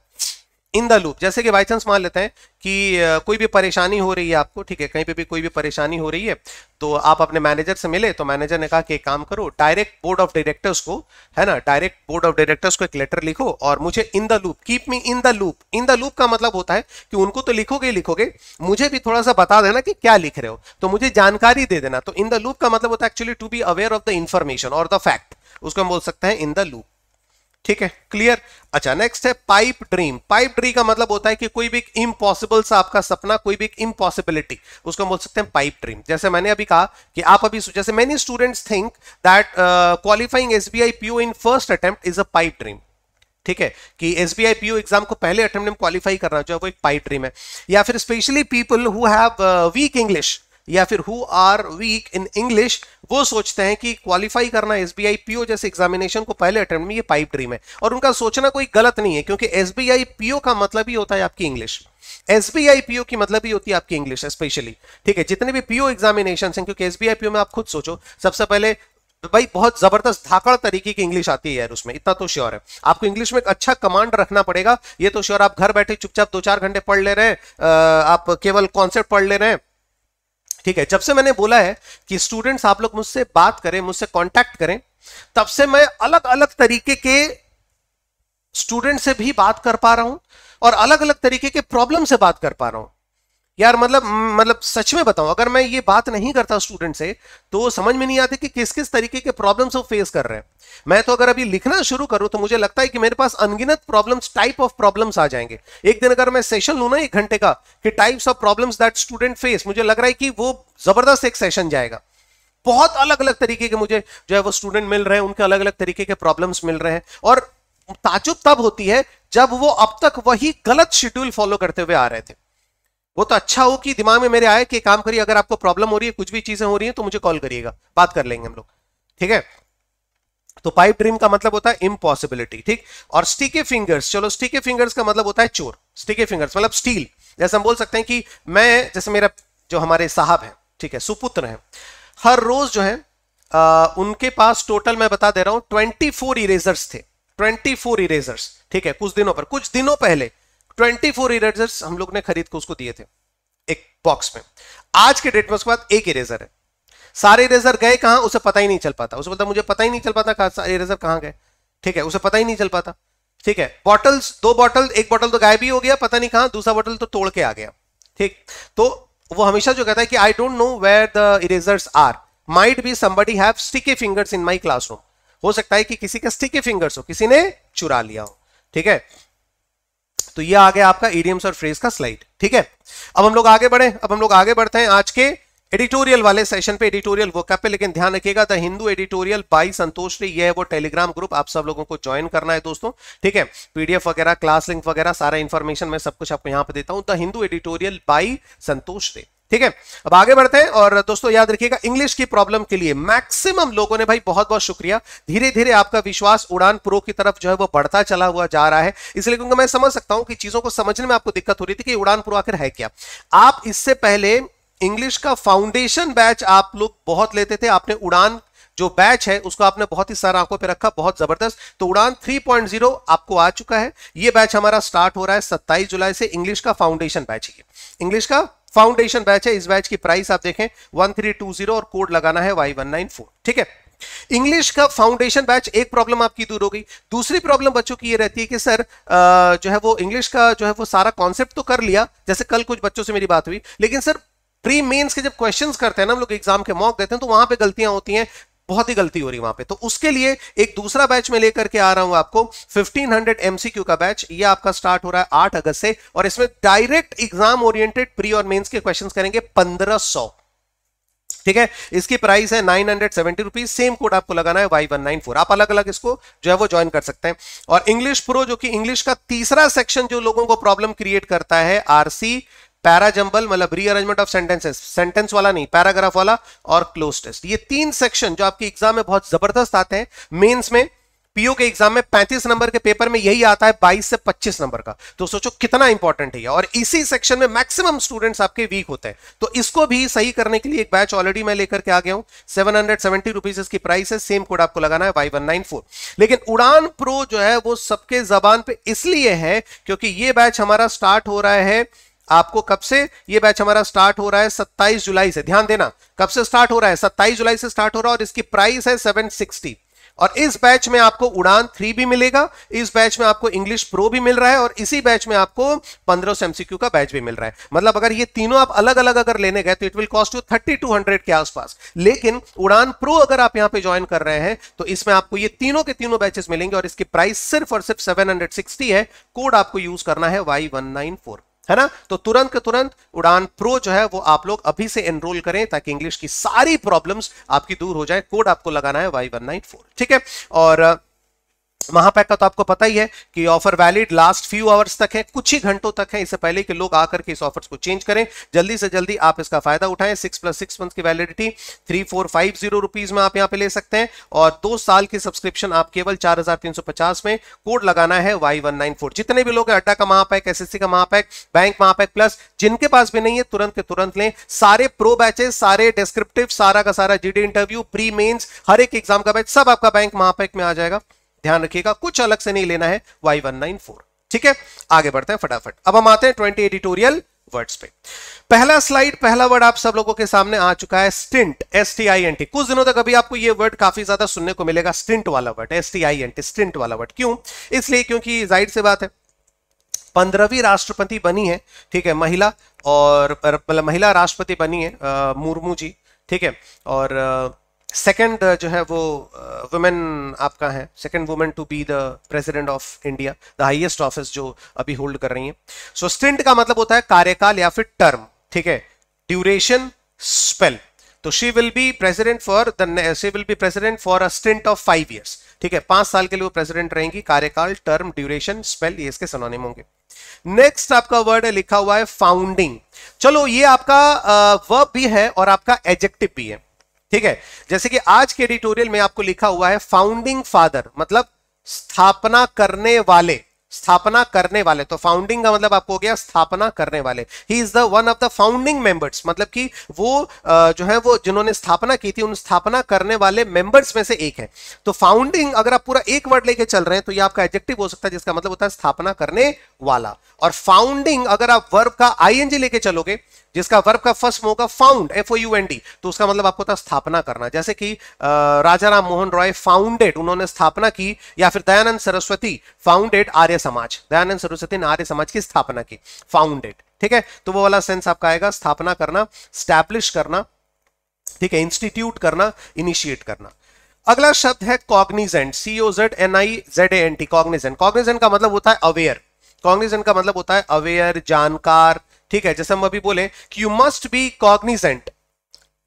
[SPEAKER 1] इन द लूप जैसे कि बाई चांस मान लेते हैं कि कोई भी परेशानी हो रही है आपको ठीक है कहीं पे भी कोई भी परेशानी हो रही है तो आप अपने मैनेजर से मिले तो मैनेजर ने कहा कि काम करो डायरेक्ट बोर्ड ऑफ डायरेक्टर्स को है ना डायरेक्ट बोर्ड ऑफ डायरेक्टर्स को एक लेटर लिखो और मुझे in the loop keep me in the loop in the loop का मतलब होता है कि उनको तो लिखोगे लिखोगे मुझे भी थोड़ा सा बता देना कि क्या लिख रहे हो तो मुझे जानकारी दे देना तो इन द लूप का मतलब होता है actually to be aware of the information और द फैक्ट उसको हम बोल सकते हैं इन द लूप ठीक है क्लियर अच्छा नेक्स्ट है पाइप ड्रीम पाइप ड्रीम का मतलब होता है कि कोई भी इम्पॉसिबल सा आपका सपना कोई भी इम्पॉसिबिलिटी उसको बोल सकते हैं पाइप ड्रीम जैसे मैंने अभी कहा कि आप अभी जैसे many students think that qualifying S B I P in first attempt is a pipe dream ठीक है कि S B I P exam को पहले अटेम्प्ट में क्वालिफाई करना जो है वो एक पाइप ड्रीम है या फिर specially people who have weak English या फिर who are weak in English वो सोचते हैं कि क्वालिफाई करना एस बी आई पीओ जैसे एग्जामिनेशन को पहले अटेम्प्ट में ये पाइप ड्रीम है और उनका सोचना कोई गलत नहीं है क्योंकि एस बी आई पीओ का मतलब ही होता है आपकी English S B I PO की मतलब ही होती है आपकी इंग्लिश स्पेशली ठीक है जितने भी पीओ एग्जामिनेशन हैं क्योंकि एस बी आई पीओ में आप खुद सोचो सबसे पहले तो भाई बहुत जबरदस्त धाकड़ तरीके की इंग्लिश आती है यार उसमें इतना तो श्योर है आपको इंग्लिश में एक अच्छा कमांड रखना पड़ेगा ये तो श्योर आप घर बैठे चुपचाप दो चार घंटे पढ़ ले रहे हैं आप केवल कॉन्सेप्ट पढ़ ले रहे हैं ठीक है जब से मैंने बोला है कि स्टूडेंट्स आप लोग मुझसे बात करें मुझसे कांटेक्ट करें तब से मैं अलग अलग तरीके के स्टूडेंट से भी बात कर पा रहा हूं और अलग अलग तरीके के प्रॉब्लम से बात कर पा रहा हूं यार मतलब मतलब सच में बताऊं अगर मैं ये बात नहीं करता स्टूडेंट से तो समझ में नहीं आती कि किस किस तरीके के प्रॉब्लम्स वो फेस कर रहे हैं मैं तो अगर अभी लिखना शुरू करूं तो मुझे लगता है कि मेरे पास अनगिनत प्रॉब्लम्स टाइप ऑफ प्रॉब्लम्स आ जाएंगे एक दिन अगर मैं सेशन लू ना एक घंटे का कि types of problems that student face मुझे लग रहा है कि वो जबरदस्त एक सेशन जाएगा बहुत अलग अलग तरीके के मुझे जो है वो स्टूडेंट मिल रहे हैं उनके अलग अलग तरीके के प्रॉब्लम्स मिल रहे हैं और ताजुब तब होती है जब वो अब तक वही गलत शेड्यूल फॉलो करते हुए आ रहे थे वो तो अच्छा हो कि दिमाग में मेरे आए कि काम करिए अगर आपको प्रॉब्लम हो रही है कुछ भी चीजें हो रही हैं तो मुझे कॉल करिएगा बात कर लेंगे हम लोग ठीक है तो पाइप ड्रीम का मतलब होता है इम्पॉसिबिलिटी ठीक और स्टीके फिंगर्स चलो स्टीके फिंगर्स का मतलब होता है चोर स्टीके फिंगर्स मतलब स्टील जैसे हम बोल सकते हैं कि मैं जैसे मेरा जो हमारे साहब हैं ठीक है सुपुत्र हैं हर रोज जो है आ, उनके पास टोटल मैं बता दे रहा हूं ट्वेंटी फोर इरेजर्स थे ट्वेंटी फोर इरेजर्स ठीक है कुछ दिनों पर कुछ दिनों पहले ट्वेंटी फोर इरेजर हम लोग ने खरीद को उसको दिए थे एक बॉक्स में आज के डेट में उसके बाद एक इरेजर है सारे इरेजर गए कहाँ उसे पता ही नहीं चल पाता उसे बोलता मुझे पता ही नहीं चल पाता इरेजर कहां गए ठीक है उसे पता ही नहीं चल पाता ठीक है बॉटल्स दो बॉटल एक बॉटल तो गायब ही हो गया पता नहीं कहां दूसरा बॉटल तो तोड़ के आ गया ठीक तो वो हमेशा जो कहता है कि I don't know where the erasers are might be somebody have sticky fingers in my classroom हो सकता है कि किसी का स्टिकी फिंगर्स हो किसी ने चुरा लिया हो ठीक है तो ये आ गया आपका ईडीएम्स और फ्रेज का स्लाइड ठीक है अब हम लोग आगे बढ़े अब हम लोग आगे बढ़ते हैं आज के एडिटोरियल वाले सेशन पे एडिटोरियल वो पे लेकिन ध्यान रखिएगा the Hindu editorial by Santosh Ray है वो टेलीग्राम ग्रुप आप सब लोगों को ज्वाइन करना है दोस्तों ठीक है पीडीएफ वगैरह क्लास लिंक वगैरह सारा इन्फॉर्मेशन मैं सब कुछ आपको यहाँ पे देता हूँ the Hindu editorial by Santosh Ray ठीक है अब आगे बढ़ते हैं और दोस्तों याद रखिएगा इंग्लिश की प्रॉब्लम के लिए मैक्सिमम लोगों ने भाई बहुत बहुत शुक्रिया धीरे धीरे आपका विश्वास उड़ान प्रो की तरफ जो है वो बढ़ता चला हुआ जा रहा है इसलिए क्योंकि मैं समझ सकता हूं कि चीजों को समझने में आपको दिक्कत हो रही थी कि उड़ान प्रो आखिर है क्या आप इससे पहले इंग्लिश का फाउंडेशन बैच आप लोग बहुत लेते थे आपने उड़ान जो बैच है उसको आपने बहुत ही सारा आंखों पे रखा बहुत जबरदस्त तो उड़ान 3.0 आपको आ चुका है ये बैच हमारा स्टार्ट हो रहा है 27 जुलाई से इंग्लिश का फाउंडेशन बैच है इंग्लिश का फाउंडेशन बैच है इस बैच की प्राइस आप देखें 1320 और कोड लगाना है Y194 ठीक है इंग्लिश का फाउंडेशन बैच एक प्रॉब्लम आपकी दूर हो गई दूसरी प्रॉब्लम बच्चों की ये रहती है कि सर जो है वो इंग्लिश का जो है वो सारा कॉन्सेप्ट तो कर लिया जैसे कल कुछ बच्चों से मेरी बात हुई लेकिन सर प्री मेंस के जब क्वेश्चंस करते हैं ना हम लोग एग्जाम के मॉक देते हैं तो वहां पे गलतियां होती हैं बहुत ही गलती हो रही वहां पे तो उसके लिए एक दूसरा बैच में लेकर के आ रहा हूं आपको 1500 एमसीक्यू का बैच ये आपका स्टार्ट हो रहा है 8 अगस्त से और इसमें डायरेक्ट एग्जाम ओरिएंटेड प्री और मेंस के क्वेश्चंस करेंगे 1500 ठीक है इसकी प्राइस है nine hundred seventy rupees same code आपको लगाना है वाई वन नाइन फोर आप अलग अलग इसको जो है वो ज्वाइन कर सकते हैं और इंग्लिश प्रो जो कि इंग्लिश का तीसरा सेक्शन जो लोगों को प्रॉब्लम क्रिएट करता है आरसी पैराजम्बल मतलब रीअरेंजमेंट ऑफ सेंटेंसेस सेंटेंस वाला नहीं पैराग्राफ वाला और क्लोज टेस्ट ये तीन सेक्शन जो आपके एग्जाम में बहुत जबरदस्त आते हैं मेंस में पीओ के एग्जाम में 35 नंबर के पेपर में यही आता है 22 से 25 नंबर का तो सोचो कितना इंपॉर्टेंट है और इसी सेक्शन में मैक्सिमम स्टूडेंट्स आपके वीक होते हैं तो इसको भी सही करने के लिए एक बैच ऑलरेडी मैं लेकर के आ गया हूं सेवन हंड्रेड इसकी प्राइस है सेम कोड आपको लगाना है वाई लेकिन उड़ान प्रो जो है वो सबके जबान पे इसलिए है क्योंकि ये बैच हमारा स्टार्ट हो रहा है आपको कब से ये बैच हमारा स्टार्ट हो रहा है 27 जुलाई से ध्यान देना कब से स्टार्ट हो रहा है 27 जुलाई से स्टार्ट हो रहा है और इसकी प्राइस है 760 और इस बैच में आपको उड़ान थ्री भी मिलेगा इस बैच में आपको इंग्लिश प्रो भी मिल रहा है और इसी बैच में आपको पंद्रह सौ एमसीक्यू का बैच भी मिल रहा है मतलब अगर ये तीनों आप अलग अलग अगर लेने गए तो it will cost you thirty two hundred के आसपास लेकिन उड़ान प्रो अगर आप यहां पे ज्वाइन कर रहे हैं तो इसमें आपको ये तीनों के तीनों बैचेस मिलेंगे और इसकी प्राइस सिर्फ और सिर्फ सेवन है कोड आपको यूज करना है वाई वन नाइन फोर है ना तो तुरंत के तुरंत उड़ान प्रो जो है वो आप लोग अभी से एनरोल करें ताकि इंग्लिश की सारी प्रॉब्लम्स आपकी दूर हो जाए कोड आपको लगाना है वाई वन नाइन फोर ठीक है और महापैक का तो आपको पता ही है कि offer valid last few hours तक है कुछ ही घंटों तक है इससे पहले कि लोग आकर के इस ऑफर्स को चेंज करें जल्दी से जल्दी आप इसका फायदा उठाएं सिक्स प्लस सिक्स मंथ की validity three four five zero rupees में आप यहां पे ले सकते हैं और दो साल की सब्सक्रिप्शन आप केवल चार हजार तीन सौ पचास में कोड लगाना है वाई वन नाइन फोर जितने भी लोग हैं अड्डा का महापैक एस का महापैक बैंक महापैक प्लस जिनके पास भी नहीं है तुरंत के तुरंत लें सारे प्रो बैचेस सारे डिस्क्रिप्टिव सारा का सारा जीडी इंटरव्यू प्री मेन्स हर एक एग्जाम का बैच सब आपका बैंक महापैक में आ जाएगा ध्यान रखिएगा कुछ अलग से नहीं लेना है वाई वन नाइन फोर ठीक है आगे बढ़ते हैं फटाफट अब हम आते हैं ट्वेंटी एडिटोरियल वर्ड्स पे पहला स्लाइड पहला वर्ड आप सब लोगों के सामने आ चुका है stint S T I N T कुछ दिनों तक अभी आपको ये वर्ड काफी ज्यादा सुनने को मिलेगा स्टिंट वाला word S T I N T stint वाला वर्ड क्यों इसलिए क्योंकि जाहिर से बात है पंद्रहवीं राष्ट्रपति बनी है ठीक है महिला और मतलब महिला राष्ट्रपति बनी है मुर्मू जी ठीक है और सेकेंड uh, जो है वो वुमेन uh, आपका है second women to be the president of India the highest office जो अभी होल्ड कर रही है सो स्टिंट का मतलब होता है कार्यकाल या फिर टर्म ठीक है ड्यूरेशन स्पेल तो she will be president for the she will be president for a stint of five years ठीक है पांच साल के लिए वो प्रेसिडेंट रहेंगी कार्यकाल टर्म ड्यूरेशन स्पेल ये इसके सनोनिम होंगे नेक्स्ट आपका वर्ड है लिखा हुआ है फाउंडिंग चलो ये आपका वर्ब uh, भी है और आपका एजेक्टिव भी है ठीक है जैसे कि आज के एडिटोरियल में आपको लिखा हुआ है फाउंडिंग फादर मतलब स्थापना करने वाले स्थापना करने वाले तो फाउंडिंग का मतलब आपको हो गया स्थापना करने वाले ही is the one of the founding members मतलब कि वो जो है वो जिन्होंने स्थापना की थी उन स्थापना करने वाले मेंबर्स में से एक है तो फाउंडिंग अगर आप पूरा एक वर्ड लेके चल रहे हैं तो ये आपका एडजेक्टिव हो सकता है जिसका मतलब होता है स्थापना करने वाला और फाउंडिंग अगर आप वर्ब का आई लेके चलोगे जिसका वर्ब का फर्स्ट फॉर्म होगा found F O U N D तो उसका मतलब आपको था स्थापना करना जैसे कि राजा राम मोहन रॉय फाउंडेड उन्होंने स्थापना की या फिर दयानंद सरस्वती फाउंडेड आर्य समाज दयानंद सरस्वती ने आर्य समाज की स्थापना की फाउंडेड ठीक है तो वो वाला सेंस आपका आएगा स्थापना करना स्टैब्लिश करना ठीक है इंस्टीट्यूट करना इनिशिएट करना अगला शब्द है cognizant CO Z N I Z N T cognizant cognizant का मतलब होता है अवेयर कॉग्निजेंट का मतलब होता है अवेयर जानकार ठीक है जैसे हम अभी बोले कि you must be cognizant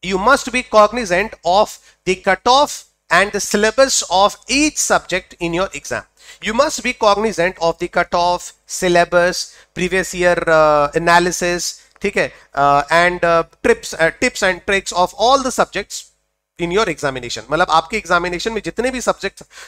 [SPEAKER 1] you must be cognizant of the cutoff and the syllabus of each subject in your exam. You must be cognizant of the cutoff, syllabus, previous year uh, analysis, ठीक है, uh, and uh, trips, uh, tips and tricks of all the subjects in your examination. मतलब आपके examination में जितने भी subjects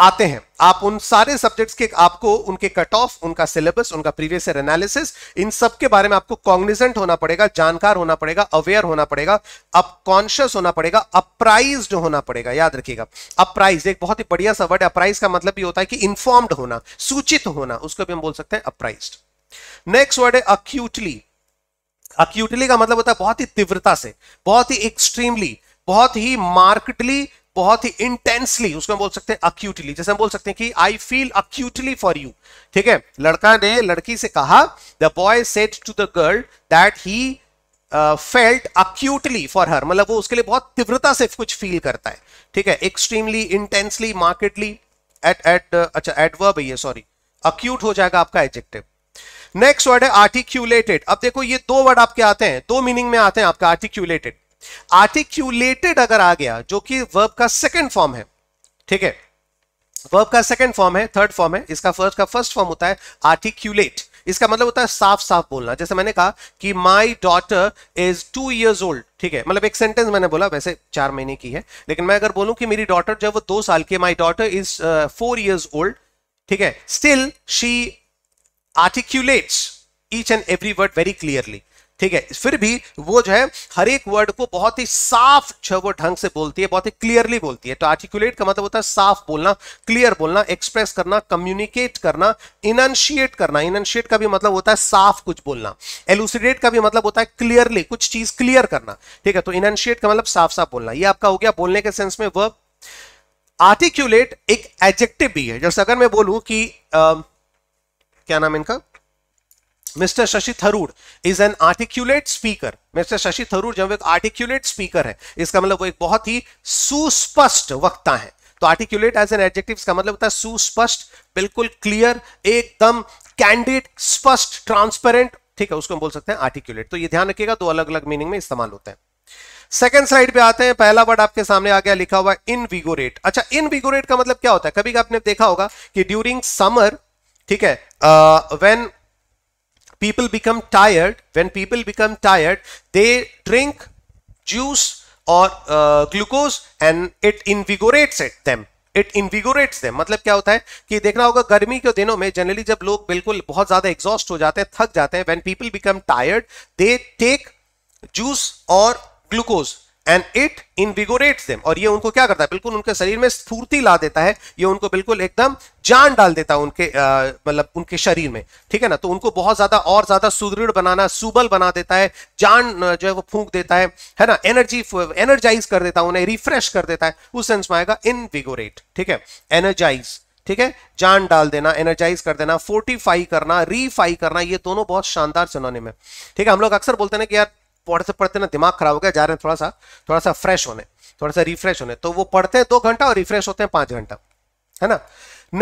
[SPEAKER 1] आते हैं आप उन सारे सब्जेक्ट्स के आपको उनके कट ऑफ उनका सिलेबस उनका प्रीवियस ईयर एनालिसिस इन सब के बारे में आपको कॉग्निजेंट होना पड़ेगा जानकार होना पड़ेगा अवेयर होना पड़ेगा अपकॉन्शियस कॉन्शियस होना पड़ेगा अप्राइज होना पड़ेगा याद रखिएगा अप्राइज एक बहुत ही बढ़िया सा वर्ड अप्राइज का मतलब ये होता है कि इन्फॉर्म्ड होना सूचित होना उसको भी हम बोल सकते हैं अप्राइज नेक्स्ट वर्ड है अक्यूटली अक्यूटली का मतलब होता है बहुत ही तीव्रता से बहुत ही एक्सट्रीमली बहुत ही मार्केटली बहुत ही इंटेंसली उसको हम बोल सकते हैं अक्यूटली जैसे हम बोल सकते हैं कि I feel acutely for you ठीक है लड़का ने लड़की से कहा the boy said to the girl that he felt acutely for her मतलब वो उसके लिए बहुत तीव्रता से कुछ फील करता है ठीक है एक्सट्रीमली इंटेंसली मार्केटली एट एट अच्छा एडवर्ब है सॉरी अक्यूट हो जाएगा आपका एडजेक्टिव नेक्स्ट वर्ड है आर्टिक्यूलेटेड अब देखो ये दो वर्ड आपके आते हैं दो मीनिंग में आते हैं आपका आर्टिक्यूलेटेड आर्टिक्यूलेटेड अगर आ गया जो कि वर्ब का सेकेंड फॉर्म है ठीक है वर्ब का सेकेंड फॉर्म है थर्ड फॉर्म है इसका फर्स्ट का फर्स्ट फॉर्म होता है आर्टिक्यूलेट इसका मतलब होता है साफ साफ बोलना जैसे मैंने कहा कि my daughter is two years old ठीक है मतलब एक सेंटेंस मैंने बोला वैसे चार महीने की है लेकिन मैं अगर बोलूं कि मेरी डॉटर जब वो दो साल की my daughter is four years old ठीक है still she articulates each and every word very clearly ठीक है फिर भी वो जो है हर एक वर्ड को बहुत ही साफ छो वो ढंग से बोलती है बहुत ही क्लियरली बोलती है तो आर्टिकुलेट का मतलब होता है साफ बोलना क्लियर बोलना एक्सप्रेस करना कम्युनिकेट करना इनशिएट करना इनशिएट का भी मतलब होता है साफ कुछ बोलना एलुसिडेट का भी मतलब होता है क्लियरली कुछ चीज क्लियर करना ठीक है तो इनशिएट का मतलब साफ साफ बोलना यह आपका हो गया बोलने के सेंस में वर्ब आर्टिक्यूलेट एक एडजेक्टिव भी है जैसे अगर मैं बोलूं कि आ, क्या नाम इनका Mister Shashi Tharoor is an articulate speaker Mister Shashi Tharoor जब एक आर्टिक्यूलेट स्पीकर है इसका मतलब वो एक बहुत ही सुस्पष्ट वक्ता है तो आर्टिक्यूलेट एज एन एडजेक्टिव का मतलब होता है सुस्पष्ट बिल्कुल क्लियर एकदम कैंडिड स्पष्ट ट्रांसपेरेंट ठीक है उसको हम बोल सकते हैं आर्टिक्यूलेट तो ये ध्यान रखिएगा दो अलग अलग मीनिंग में इस्तेमाल होते हैं सेकेंड स्लाइड पे आते हैं पहला वर्ड आपके सामने आ गया लिखा हुआ इन विगोरेट अच्छा इन विगोरेट का मतलब क्या होता है कभी आपने देखा होगा कि ड्यूरिंग समर ठीक है when uh, people become tired when people become tired they drink juice or uh, glucose and it invigorates it them it invigorates them मतलब क्या होता है कि देखना होगा गर्मी के दिनों में जनरली जब लोग बिल्कुल बहुत ज्यादा एग्जॉस्ट हो जाते हैं थक जाते हैं when people become tired they take juice और glucose and it invigorate them और ये उनको क्या करता है बिल्कुल उनके शरीर में स्फूर्ति ला देता है ये उनको बिल्कुल एकदम जान डाल देता है उनके मतलब उनके शरीर में ठीक है ना तो उनको बहुत ज्यादा और ज्यादा सुदृढ़ बनाना सुबल बना देता है जान जो है वो फूंक देता है है ना एनर्जी एनर्जाइज कर देता है उन्हें रिफ्रेश कर देता है उस सेंस में आएगा इनविगोरेट ठीक है एनर्जाइज ठीक है जान डाल देना एनर्जाइज कर देना फोर्टिफाई करना रीफाई करना ये दोनों बहुत शानदार सुनाने में ठीक है हम लोग अक्सर बोलते हैं कि यार पढ़ते पढ़ते ना दिमाग खराब हो गया जा रहे हैं थोड़ा सा थोड़ा सा फ्रेश होने थोड़ा सा रिफ्रेश होने तो वो पढ़ते हैं दो घंटा और रिफ्रेश होते हैं पांच घंटा है ना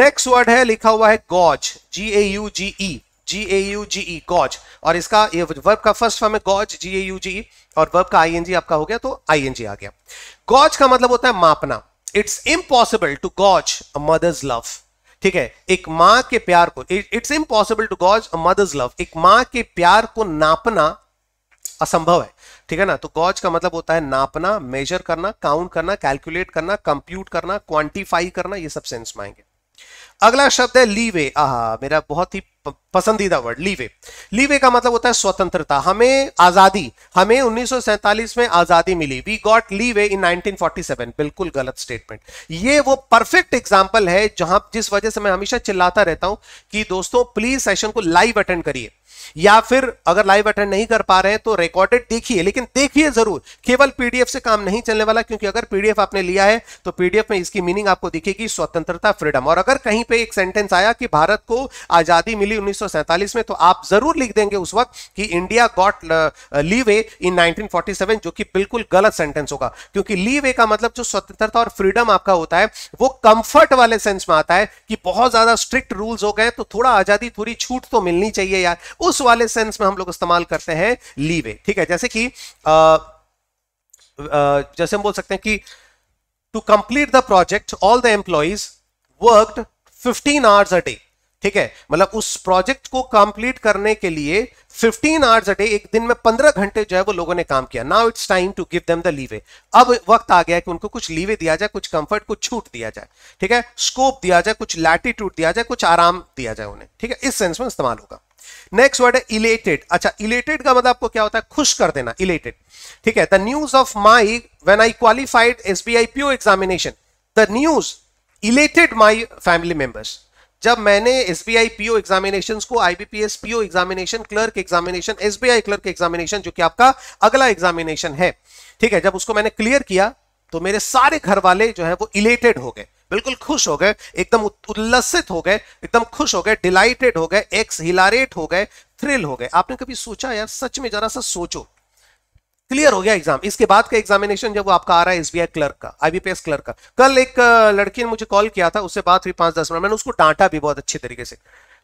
[SPEAKER 1] नेक्स्ट वर्ड है लिखा हुआ है gauge G A U G E G A U G E gauge और इसका ये वर्ब का फर्स्ट फॉर्म है gauge G A U G E और वर्ब का आईएनजी आपका हो गया तो आईएनजी आ गया गॉज का मतलब होता है मापना it's impossible to gauge a mother's love ठीक है एक माँ के प्यार को it's impossible to gauge a mother's love एक माँ के प्यार को नापना असंभव है ठीक है ना तो गॉज का मतलब होता है नापना मेजर करना काउंट करना कैलकुलेट करना कंप्यूट करना क्वांटिफाई करना ये सब सेंस में आएंगे अगला शब्द है लीवे आहा मेरा बहुत ही पसंदीदा वर्ड लीवे लीवे का मतलब होता है स्वतंत्रता हमें आजादी हमें 1947 में आजादी मिली वी गॉट लीवे इन 1947 बिल्कुल गलत स्टेटमेंट ये वो परफेक्ट एग्जांपल है जहां जिस वजह से मैं हमेशा चिल्लाता रहता हूं कि दोस्तों प्लीज सेशन को लाइव अटेंड करिए या फिर अगर लाइव अटेंड नहीं कर पा रहे हैं तो रिकॉर्डेड देखिए लेकिन देखिए जरूर केवल पीडीएफ से काम नहीं चलने वाला क्योंकि अगर पीडीएफ आपने लिया है तो पीडीएफ में इसकी मीनिंग आपको दिखेगी स्वतंत्रता फ्रीडम और अगर कहीं पे एक सेंटेंस आया कि भारत को आजादी मिली उन्नीस में तो आप जरूर लिख देंगे उस वक्त कि India got leave in nineteen जो कि बिल्कुल गलत सेंटेंस होगा क्योंकि लीव का मतलब जो स्वतंत्रता और फ्रीडम आपका होता है वो कंफर्ट वाले सेंस में आता है कि बहुत ज्यादा स्ट्रिक्ट रूल्स हो गए तो थोड़ा आजादी थोड़ी छूट तो मिलनी चाहिए यार उस उस वाले सेंस में हम लोग इस्तेमाल करते हैं लीवे ठीक है जैसे कि आ, आ, जैसे हम बोल सकते हैं कि to complete the project all the employees worked 15 hours a day ठीक है मतलब उस प्रोजेक्ट को कंप्लीट करने के लिए 15 आवर्स अ डे एक दिन में 15 घंटे जो है वो लोगों ने काम किया now it's time to give them the leave अब वक्त आ गया है कि उनको कुछ लीवे दिया जाए कुछ कंफर्ट कुछ छूट दिया जाए ठीक है स्कोप दिया जाए कुछ लैटिट्यूड दिया जाए कुछ आराम दिया जाए उन्हें ठीक है इस सेंस में इस्तेमाल होगा नेक्स्ट वर्ड है इलेटेड अच्छा इलेटेड का मतलब आपको क्या होता है खुश कर देना इलेटेड ठीक है the news of my when I qualified S B I P O examination the news elated my family members जब मैंने S B I PO examination को IBPS PO examination clerk examination S B I clerk examination जो कि आपका अगला एग्जामिनेशन है ठीक है जब उसको मैंने क्लियर किया तो मेरे सारे घर वाले जो है वो इलेटेड हो गए बिल्कुल खुश हो गए एकदम उल्लसित हो गए एकदम खुश हो गए डिलाइटेड हो गए एक्स हिलारेट हो गए थ्रिल हो गए आपने कभी सोचा यार सच में जरा सा सोचो क्लियर हो गया एग्जाम इसके बाद का एग्जामिनेशन जब वो आपका आ रहा है एसबीआई क्लर्क का आईबीपीएस क्लर्क का कल एक लड़की ने मुझे कॉल किया था उससे बात हुई पांच दस मिनट मैंने उसको डांटा भी बहुत अच्छे तरीके से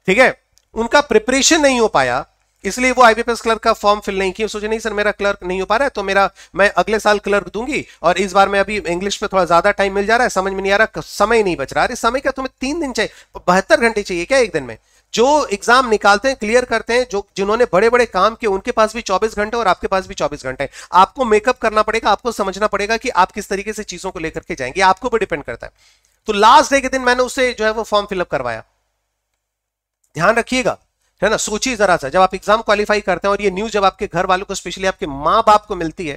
[SPEAKER 1] ठीक है उनका प्रिपरेशन नहीं हो पाया इसलिए वो आईबीपीएस क्लर्क का फॉर्म फिल नहीं किया सोचे नहीं सर मेरा क्लर्क नहीं हो पा रहा है तो मेरा मैं अगले साल क्लर्क दूंगी और इस बार मैं अभी इंग्लिश में थोड़ा ज्यादा टाइम मिल जा रहा है समझ में नहीं आ रहा समय नहीं बच रहा अरे समय क्या तुम्हें तीन दिन चाहिए बहत्तर घंटे चाहिए क्या एक दिन में जो एग्जाम निकालते हैं क्लियर करते हैं जो जिन्होंने बड़े बड़े काम किए उनके पास भी 24 घंटे और आपके पास भी 24 घंटे आपको मेकअप करना पड़ेगा आपको समझना पड़ेगा कि आप किस तरीके से चीजों को लेकर के जाएंगे आपको भी डिपेंड करता है तो लास्ट डे के दिन मैंने उससे जो है वो फॉर्म फिलअप करवाया ध्यान रखिएगा है ना सोचिए जरा सा जब आप एग्जाम क्वालिफाई करते हैं और ये न्यूज जब आपके घर वालों को स्पेशली आपके माँ बाप को मिलती है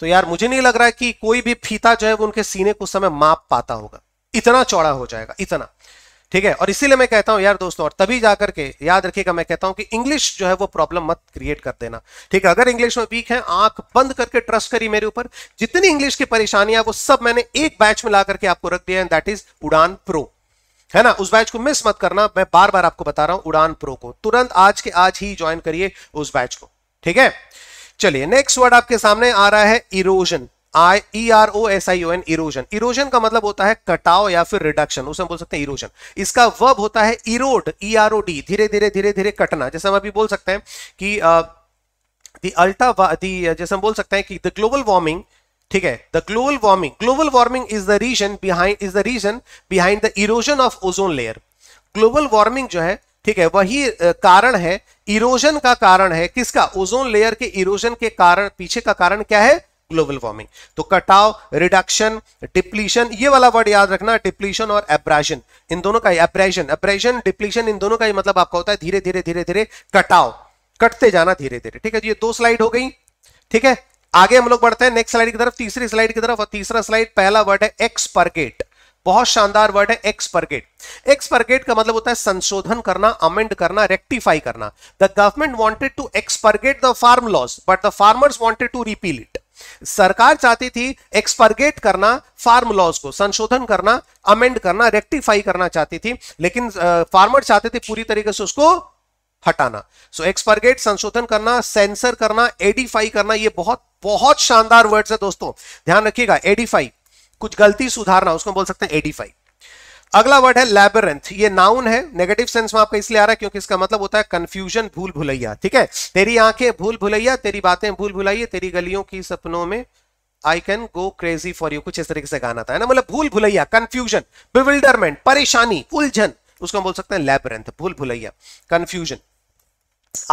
[SPEAKER 1] तो यार मुझे नहीं लग रहा है कि कोई भी फीता जो है वो उनके सीने को उस समय माप पाता होगा इतना चौड़ा हो जाएगा इतना ठीक है और इसीलिए मैं कहता हूं यार दोस्तों और तभी जाकर के याद रखिएगा मैं कहता हूं कि इंग्लिश जो है वो प्रॉब्लम मत क्रिएट कर देना ठीक है अगर इंग्लिश में वीक है आंख बंद करके ट्रस्ट करी मेरे ऊपर जितनी इंग्लिश की परेशानियां वो सब मैंने एक बैच में ला करके आपको रख दिया है दैट इज उड़ान प्रो है ना उस बैच को मिस मत करना मैं बार बार आपको बता रहा हूं उड़ान प्रो को तुरंत आज के आज ही ज्वाइन करिए उस बैच को ठीक है चलिए नेक्स्ट वर्ड आपके सामने आ रहा है erosion I E R O S I O N erosion erosion का मतलब होता है कटाव या फिर रिडक्शन उसे हम बोल सकते हैं इरोजन इसका वर्ब होता है erode E R O D धीरे धीरे धीरे धीरे कटना जैसे हम अभी बोल सकते हैं कि दी अल्टा दी जैसे हम बोल सकते हैं कि द ग्लोबल वार्मिंग ठीक है the global warming global warming is the reason behind is the reason behind the erosion of ozone layer global warming जो है ठीक है वही कारण है इरोजन का कारण है किसका ओजोन लेयर के इरोजन के कारण पीछे का कारण क्या है ग्लोबल वार्मिंग तो कटाव रिडक्शन डिप्लीशन ये वाला वर्ड याद रखना डिप्लीशन और एब्राजन इन दोनों का एब्राजन एब्राजन डिप्लीशन इन दोनों का ही मतलब आपका होता है धीरे धीरे धीरे धीरे कटाव कटते जाना धीरे धीरे ठीक है तो ये दो स्लाइड हो गई ठीक है आगे हम लोग बढ़ते हैं नेक्स्ट स्लाइड की तरफ तीसरी स्लाइड की तरफ और तीसरा स्लाइड पहला वर्ड है एक्स परगेट बहुत शानदार वर्ड है एक्सपर्गेट एक्सपर्गेट का मतलब होता है संशोधन करना अमेंड करना रेक्टिफाई करना the government wanted to expurgate the farm laws but the farmers wanted to repeal it सरकार चाहती थी एक्सपर्गेट करना फार्म लॉज को संशोधन करना अमेंड करना रेक्टिफाई करना चाहती थी लेकिन फार्मर चाहते थे पूरी तरीके से उसको हटाना सो एक्सपर्गेट संशोधन करना सेंसर करना एडिफाई करना ये बहुत बहुत शानदार वर्ड्स है दोस्तों ध्यान रखिएगा एडिफाई कुछ गलती सुधारना उसको बोल सकते हैं एडिफाई अगला वर्ड है लेबरेंथ ये नाउन है नेगेटिव सेंस में आपका इसलिए आ रहा है क्योंकि इसका मतलब होता है कंफ्यूजन भूल भुलैया ठीक है तेरी आंखें भूल भुलैया तेरी बातें भूल भुलाइए तेरी गलियों की सपनों में I can go crazy for you कुछ इस तरीके से गाना था है ना मतलब भूल भुलैया कंफ्यूजन बिविल्डरमेंट परेशानी उलझन उसको हम बोल सकते हैं लेबरेंथ भूल भुलैया confusion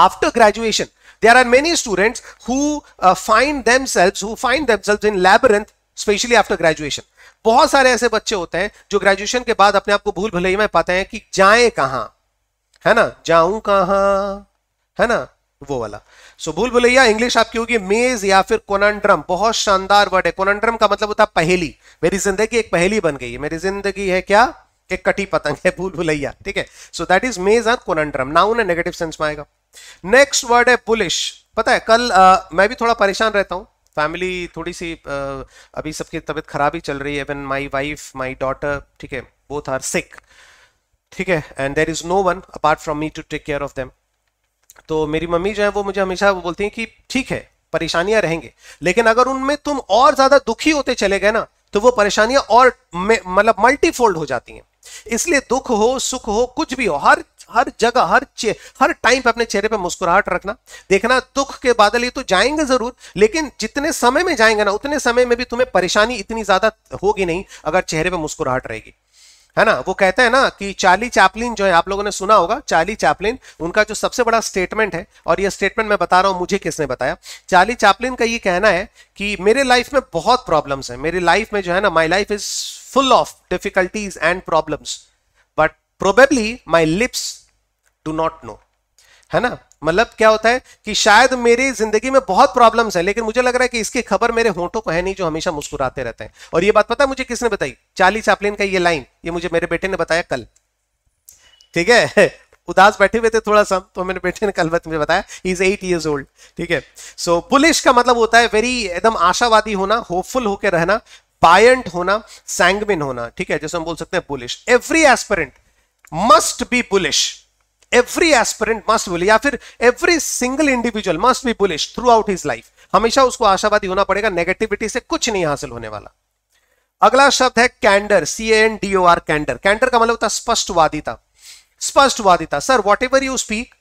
[SPEAKER 1] after graduation there are many students who uh, find themselves who find themselves in labyrinth especially after graduation बहुत सारे ऐसे बच्चे होते हैं जो ग्रेजुएशन के बाद अपने आप को भूल भुलैया में पाते हैं कि जाए कहाँ है ना जाऊं कहाँ है ना वो वाला सो so, भूल भुलैया इंग्लिश आपकी होगी मेज या फिर कोनंड्रम बहुत शानदार वर्ड है कोनंड्रम का मतलब होता है पहेली मेरी जिंदगी एक पहेली बन गई है मेरी जिंदगी है क्या एक कटी पतंग है भूल भुलैया ठीक है so that is maze or conundrum noun negative sense में आएगा नेक्स्ट वर्ड है बुलिश पता है कल आ, मैं भी थोड़ा परेशान रहता हूँ फैमिली थोड़ी सी आ, अभी सबकी तबीयत खराब ही चल रही है even my wife my daughter ठीक है बोथ आर सिक ठीक है and there is no one apart from me to take care of them तो मेरी मम्मी जो है वो मुझे हमेशा वो बोलती हैं कि ठीक है परेशानियां रहेंगे लेकिन अगर उनमें तुम और ज्यादा दुखी होते चले गए ना तो वो परेशानियां और मतलब मल्टीफोल्ड हो जाती हैं इसलिए दुख हो सुख हो कुछ भी हो हर हर जगह हर चे, हर टाइम पे अपने चेहरे पे मुस्कुराहट रखना देखना दुख के बादल ये तो जाएंगे जरूर लेकिन जितने समय में जाएंगे ना उतने समय में भी तुम्हें परेशानी इतनी ज्यादा होगी नहीं अगर चेहरे पे मुस्कुराहट रहेगी है ना वो कहते हैं ना कि चार्ली चैपलिन जो है आप लोगों ने सुना होगा चार्ली चैपलिन उनका जो सबसे बड़ा स्टेटमेंट है और ये स्टेटमेंट मैं बता रहा हूं मुझे किसने बताया चार्ली चैपलिन का ये कहना है कि मेरे लाइफ में बहुत प्रॉब्लम्स है मेरी लाइफ में जो है ना my life is full of difficulties and problems but probably my lips do not know है ना मतलब क्या होता है कि शायद मेरी जिंदगी में बहुत प्रॉब्लम्स हैं लेकिन मुझे लग रहा है कि इसकी खबर मेरे होंठों को है नहीं जो हमेशा मुस्कुराते रहते हैं और ये बात पता है मुझे किसने बताई चाली चापलिन का ये लाइन ये मुझे मेरे बेटे ने बताया कल ठीक है उदास बैठे हुए थे थोड़ा सा तो मेरे बेटे ने कल मुझे बताया इज एट ईयर्स ओल्ड ठीक है सो पुलिस का मतलब होता है वेरी एकदम आशावादी होना होपफुल होकर रहना बायंट होना सैंगमिन होना ठीक है जैसे हम बोल सकते हैं bullish every aspirant must be bullish every aspirant must bullish या फिर every single individual must be bullish throughout his life हमेशा उसको आशावादी होना पड़ेगा नेगेटिविटी से कुछ नहीं हासिल होने वाला अगला शब्द है candour C N D O R candour candour का मतलब होता है स्पष्टवादिता स्पष्टवादिता sir whatever you speak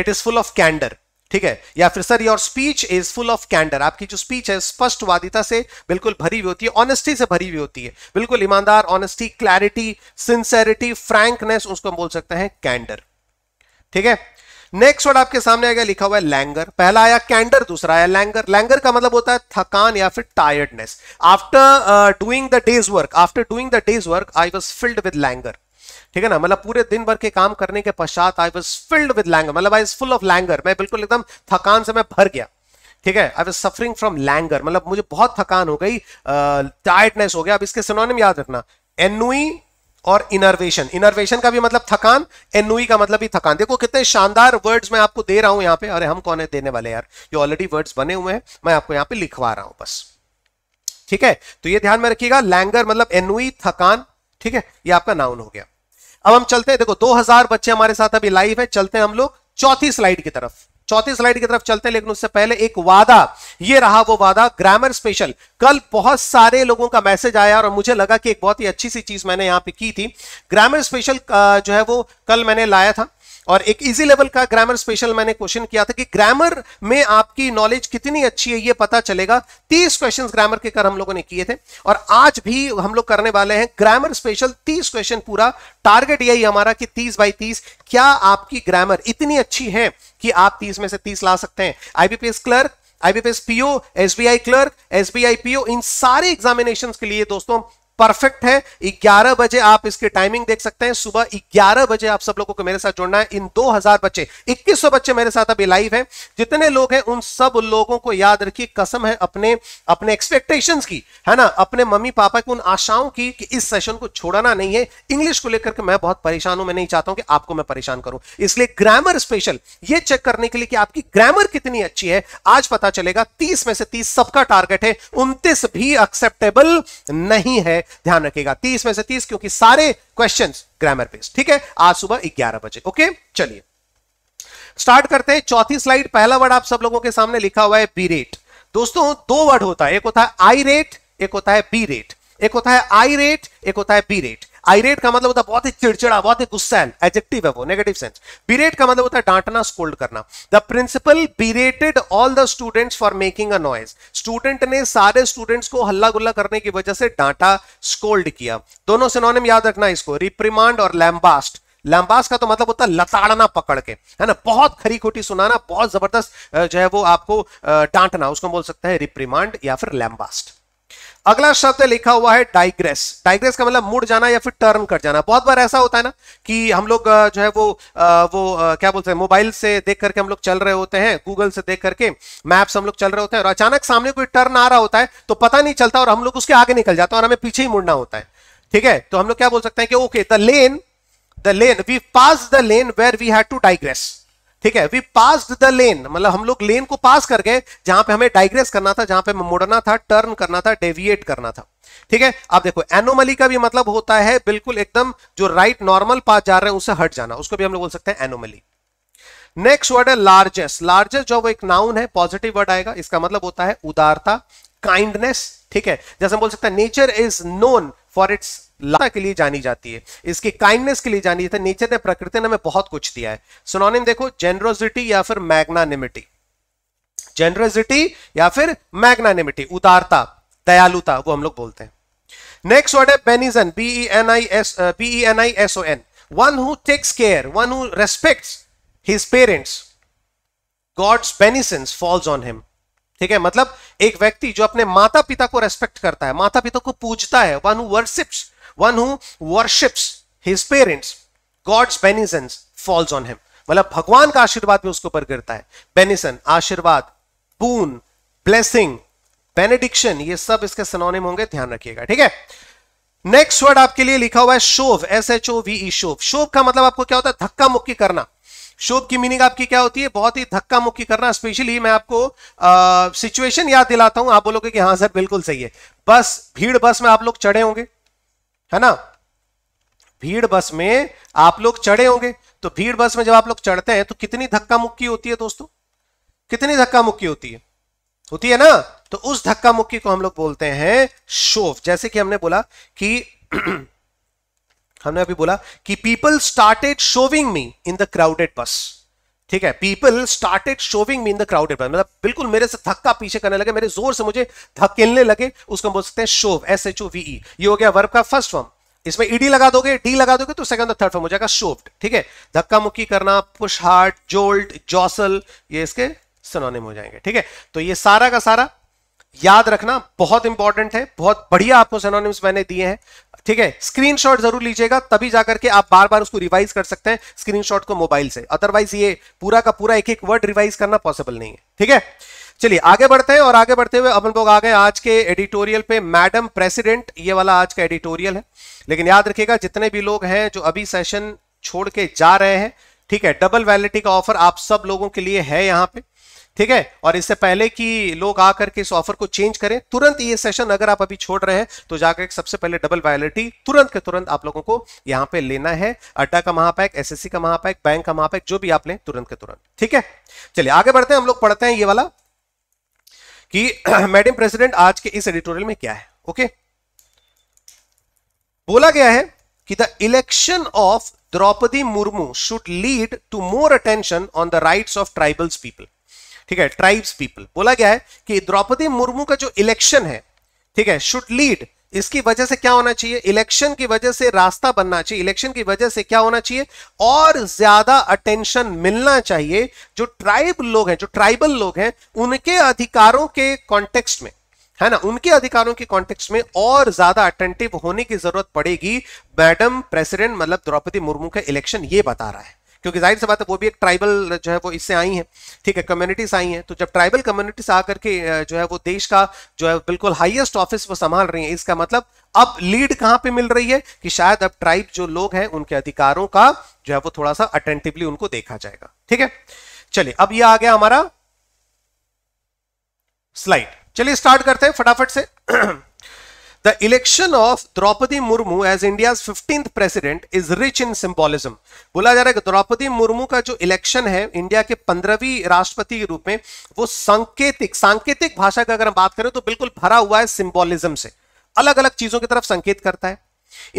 [SPEAKER 1] it is full of candour ठीक है या फिर sir your speech is full of candour आपकी जो स्पीच है स्पष्टवादिता से बिल्कुल भरी हुई होती है ऑनेस्टी से भरी हुई होती है बिल्कुल ईमानदार ऑनेस्टी क्लैरिटी सिंसेरिटी फ्रैंकनेस उसको हम बोल सकते हैं कैंडर ठीक है नेक्स्ट वर्ड आपके सामने आएगा लिखा हुआ है लैंगर पहला आया कैंडर दूसरा आया लैंगर लैंगर का मतलब होता है थकान या फिर tiredness after doing the day's work after doing the day's work I was filled with languor ठीक है ना मतलब पूरे दिन भर के काम करने के पश्चात I was filled with languor मतलब I is full of languor मैं बिल्कुल एकदम थकान से मैं भर गया ठीक है I was suffering from languor मतलब मुझे बहुत थकान हो गई टायर्डनेस हो गया अब इसके सिनोनिम याद रखना एनुई और इनर्वेशन इनर्वेशन का भी मतलब थकान एनुई का मतलब भी थकान देखो कितने शानदार वर्ड्स मैं आपको दे रहा हूं यहां पे अरे हम कौन है देने वाले यार ये ऑलरेडी वर्ड्स बने हुए हैं मैं आपको यहां पे लिखवा रहा हूं बस ठीक है तो ये ध्यान में रखिएगा लैंगर मतलब एनुई थकान ठीक है ये आपका नाउन हो गया अब हम चलते हैं देखो 2000 बच्चे हमारे साथ अभी लाइव है चलते हैं हम लोग चौथी स्लाइड की तरफ चौथी स्लाइड की तरफ चलते हैं लेकिन उससे पहले एक वादा ये रहा वो वादा ग्रामर स्पेशल कल बहुत सारे लोगों का मैसेज आया और मुझे लगा कि एक बहुत ही अच्छी सी चीज मैंने यहाँ पे की थी ग्रामर स्पेशल जो है वो कल मैंने लाया था और एक इजी लेवल का ग्रामर स्पेशल मैंने क्वेश्चन किया था कि ग्रामर में आपकी नॉलेज कितनी अच्छी है ये पता चलेगा तीस क्वेश्चंस ग्रामर के कर हम लोगों ने किए थे और आज भी हम लोग करने वाले हैं ग्रामर स्पेशल तीस क्वेश्चन पूरा टारगेट यही हमारा कि तीस बाई तीस क्या आपकी ग्रामर इतनी अच्छी है कि आप तीस में से तीस ला सकते हैं IBPS clerk IBPS PO S clerk S PO इन सारे एग्जामिनेशन के लिए दोस्तों परफेक्ट है 11 बजे आप इसकी टाइमिंग देख सकते हैं सुबह 11 बजे आप सब लोगों को मेरे साथ जुड़ना है इन 2000 बच्चे 2100 बच्चे मेरे साथ अभी लाइव हैं जितने लोग हैं उन सब लोगों को याद रखिए कसम है अपने अपने एक्सपेक्टेशंस की है ना अपने मम्मी पापा की उन आशाओं की कि इस सेशन को छोड़ना नहीं है इंग्लिश को लेकर के मैं बहुत परेशान हूं मैं नहीं चाहता हूं कि आपको मैं परेशान करूं इसलिए ग्रामर स्पेशल ये चेक करने के लिए कि आपकी ग्रामर कितनी अच्छी है आज पता चलेगा तीस में से तीस सबका टारगेट है उनतीस भी एक्सेप्टेबल नहीं है ध्यान रखेगा तीस में से तीस क्योंकि सारे क्वेश्चन ग्रामर बेस्ड ठीक है आज सुबह ग्यारह बजे ओके चलिए स्टार्ट करते हैं चौथी स्लाइड पहला वर्ड आप सब लोगों के सामने लिखा हुआ है बी रेट दोस्तों दो वर्ड होता है एक होता है आई रेट एक होता है बी रेट एक होता है आई रेट एक होता है बी रेट आईरेट का मतलब होता है बहुत ही चिड़चिड़ा बहुत ही गुस्सा है एजेक्टिव है वो नेगेटिव सेंस बीरेट का मतलब होता है डांटना स्कोल्ड करना the principal berated all the students for making a noise student ने सारे स्टूडेंट्स को हल्ला गुल्ला करने की वजह से डांटा स्कोल्ड किया दोनों सिनोनिम याद रखना इसको रिप्रिमांड और लैम्बास्ट लैम्बास का तो मतलब होता है लताड़ना पकड़ के है ना बहुत खरी खोटी सुनाना बहुत जबरदस्त जो है वो आपको डांटना उसको बोल सकते हैं रिप्रिमांड या फिर लैम्बास्ट अगला शब्द लिखा हुआ है डाइग्रेस डाइग्रेस का मतलब मुड़ जाना या फिर टर्न कर जाना बहुत बार ऐसा होता है ना कि हम लोग जो है वो वो क्या बोलते हैं मोबाइल से देख करके हम लोग चल रहे होते हैं गूगल से देख करके मैप हम लोग चल रहे होते हैं और अचानक सामने कोई टर्न आ रहा होता है तो पता नहीं चलता और हम लोग उसके आगे निकल जाते हैं और हमें पीछे ही मुड़ना होता है ठीक है तो हम लोग क्या बोल सकते हैं कि okay the lane the lane we pass the lane where we had to digress ठीक है वी पास द लेन मतलब हम लोग लेन को पास कर गए जहां पे हमें डाइग्रेस करना था जहां पे मुड़ना था टर्न करना था डेविएट करना था ठीक है अब देखो एनोमली का भी मतलब होता है बिल्कुल एकदम जो राइट नॉर्मल पास जा रहे हैं उससे हट जाना उसको भी हम लोग बोल सकते हैं एनोमली नेक्स्ट वर्ड है लार्जेस्ट लार्जेस्ट जो वो एक नाउन है पॉजिटिव वर्ड आएगा इसका मतलब होता है उदारता काइंडनेस ठीक है जैसे हम बोल सकते हैं nature is known for its लता के लिए जानी जाती है इसकी काइंडनेस के लिए जानी जाती है नेचर ने प्रकृति ने हमें बहुत कुछ दिया है सुनोनिम देखो जेनरोसिटी या फिर मैग्नानिमिटी जेनरोसिटी या फिर मैग्नानिमिटी उदारता दयालुता वो हम लोग बोलते हैं नेक्स्ट वर्ड है benison B E N I S B E N I S O N one who takes care one who respects his parents God's benisons falls on him ठीक है मतलब एक व्यक्ति जो अपने माता पिता को रेस्पेक्ट करता है माता पिता को पूजता है one who worships one who worships his parents God's benisons falls on him मतलब भगवान का आशीर्वाद भी उसके ऊपर गिरता है बेनिसन आशीर्वाद पून ब्लेसिंग बेनेडिक्शन ये सब इसके सनोनिम होंगे ध्यान रखिएगा ठीक है नेक्स्ट वर्ड आपके लिए लिखा हुआ है शोभ एस एच ओ वी शोभ शोभ का मतलब आपको क्या होता है धक्का मुक्की करना शोभ की मीनिंग आपकी क्या होती है बहुत ही धक्का मुक्की करना स्पेशली मैं आपको सिचुएशन याद दिलाता हूं आप बोलोगे कि हाँ सर बिल्कुल सही है बस भीड़ बस में आप लोग चढ़े होंगे है ना भीड़ बस में आप लोग चढ़े होंगे तो भीड़ बस में जब आप लोग चढ़ते हैं तो कितनी धक्का मुक्की होती है दोस्तों कितनी धक्का मुक्की होती है होती है ना तो उस धक्का मुक्की को हम लोग बोलते हैं शोफ जैसे कि हमने बोला कि हमने अभी बोला कि people started shoving me in the crowded bus ठीक है people started shoving me in the crowded मतलब बिल्कुल मेरे से धक्का पीछे करने लगे मेरे जोर से मुझे धकेलने लगे उसको हम बोल सकते हैं shove S H O V ये हो गया वर्ब का फर्स्ट फॉर्म इसमें ईडी लगा दोगे डी लगा दोगे तो सेकंड और थर्ड फॉर्म हो जाएगा शोव्ड ठीक है धक्का मुक्की करना पुश हार्ट जोल्ड जॉसल ये इसके में हो जाएंगे ठीक है तो ये सारा का सारा याद रखना बहुत इंपॉर्टेंट है बहुत बढ़िया आपको सेनोनिम्स मैंने दिए हैं ठीक है स्क्रीनशॉट जरूर लीजिएगा तभी जाकर के आप बार बार उसको रिवाइज कर सकते हैं स्क्रीनशॉट को मोबाइल से अदरवाइज ये पूरा का पूरा एक एक वर्ड रिवाइज करना पॉसिबल नहीं है ठीक है चलिए आगे बढ़ते हैं और आगे बढ़ते हुए अपन लोग आ गए आज के एडिटोरियल पे मैडम प्रेसिडेंट ये वाला आज का एडिटोरियल है लेकिन याद रखिएगा जितने भी लोग हैं जो अभी सेशन छोड़ के जा रहे हैं ठीक है डबल वैलिटी का ऑफर आप सब लोगों के लिए है यहाँ पे ठीक है और इससे पहले कि लोग आकर के इस ऑफर को चेंज करें तुरंत ये सेशन अगर आप अभी छोड़ रहे हैं तो जाकर सबसे पहले डबल वायलिटी तुरंत के तुरंत आप लोगों को यहां पे लेना है अड्डा का महापैक एसएससी का महापैक बैंक का महापैक जो भी आप लें तुरंत के तुरंत ठीक है चलिए आगे बढ़ते हैं हम लोग पढ़ते हैं ये वाला कि मैडम प्रेसिडेंट आज के इस एडिटोरियल में क्या है ओके बोला गया है कि the election of Draupadi Murmu should lead to more attention on the rights of tribals people ठीक है ट्राइब्स पीपल बोला गया है कि द्रौपदी मुर्मू का जो इलेक्शन है ठीक है शुड लीड इसकी वजह से क्या होना चाहिए इलेक्शन की वजह से रास्ता बनना चाहिए इलेक्शन की वजह से क्या होना चाहिए और ज्यादा अटेंशन मिलना चाहिए जो ट्राइब लोग हैं जो ट्राइबल लोग हैं उनके अधिकारों के कॉन्टेक्स्ट में है ना उनके अधिकारों के कॉन्टेक्स्ट में और ज्यादा अटेंटिव होने की जरूरत पड़ेगी मैडम प्रेसिडेंट मतलब द्रौपदी मुर्मू का इलेक्शन ये बता रहा है क्योंकि जाहिर सी बात है वो भी एक ट्राइबल जो है वो इससे आई हैं ठीक है कम्युनिटीज आई हैं तो जब ट्राइबल कम्युनिटीज आकर के जो है वो देश का जो है बिल्कुल हाईएस्ट ऑफिस वो संभाल रही है इसका मतलब अब लीड कहां पे मिल रही है कि शायद अब ट्राइब जो लोग हैं उनके अधिकारों का जो है वो थोड़ा सा अटेंटिवली उनको देखा जाएगा ठीक है चलिए अब ये आ गया हमारा स्लाइड चलिए स्टार्ट करते हैं फटाफट से The election of Draupadi Murmu as India's 15th president is rich in symbolism. बोला जा रहा है कि द्रौपदी मुर्मू का जो इलेक्शन है इंडिया के पंद्रहवीं राष्ट्रपति के रूप में वो सांकेतिक सांकेतिक भाषा का अगर हम बात करें तो बिल्कुल भरा हुआ है सिंबोलिज्म से अलग अलग चीजों की तरफ संकेत करता है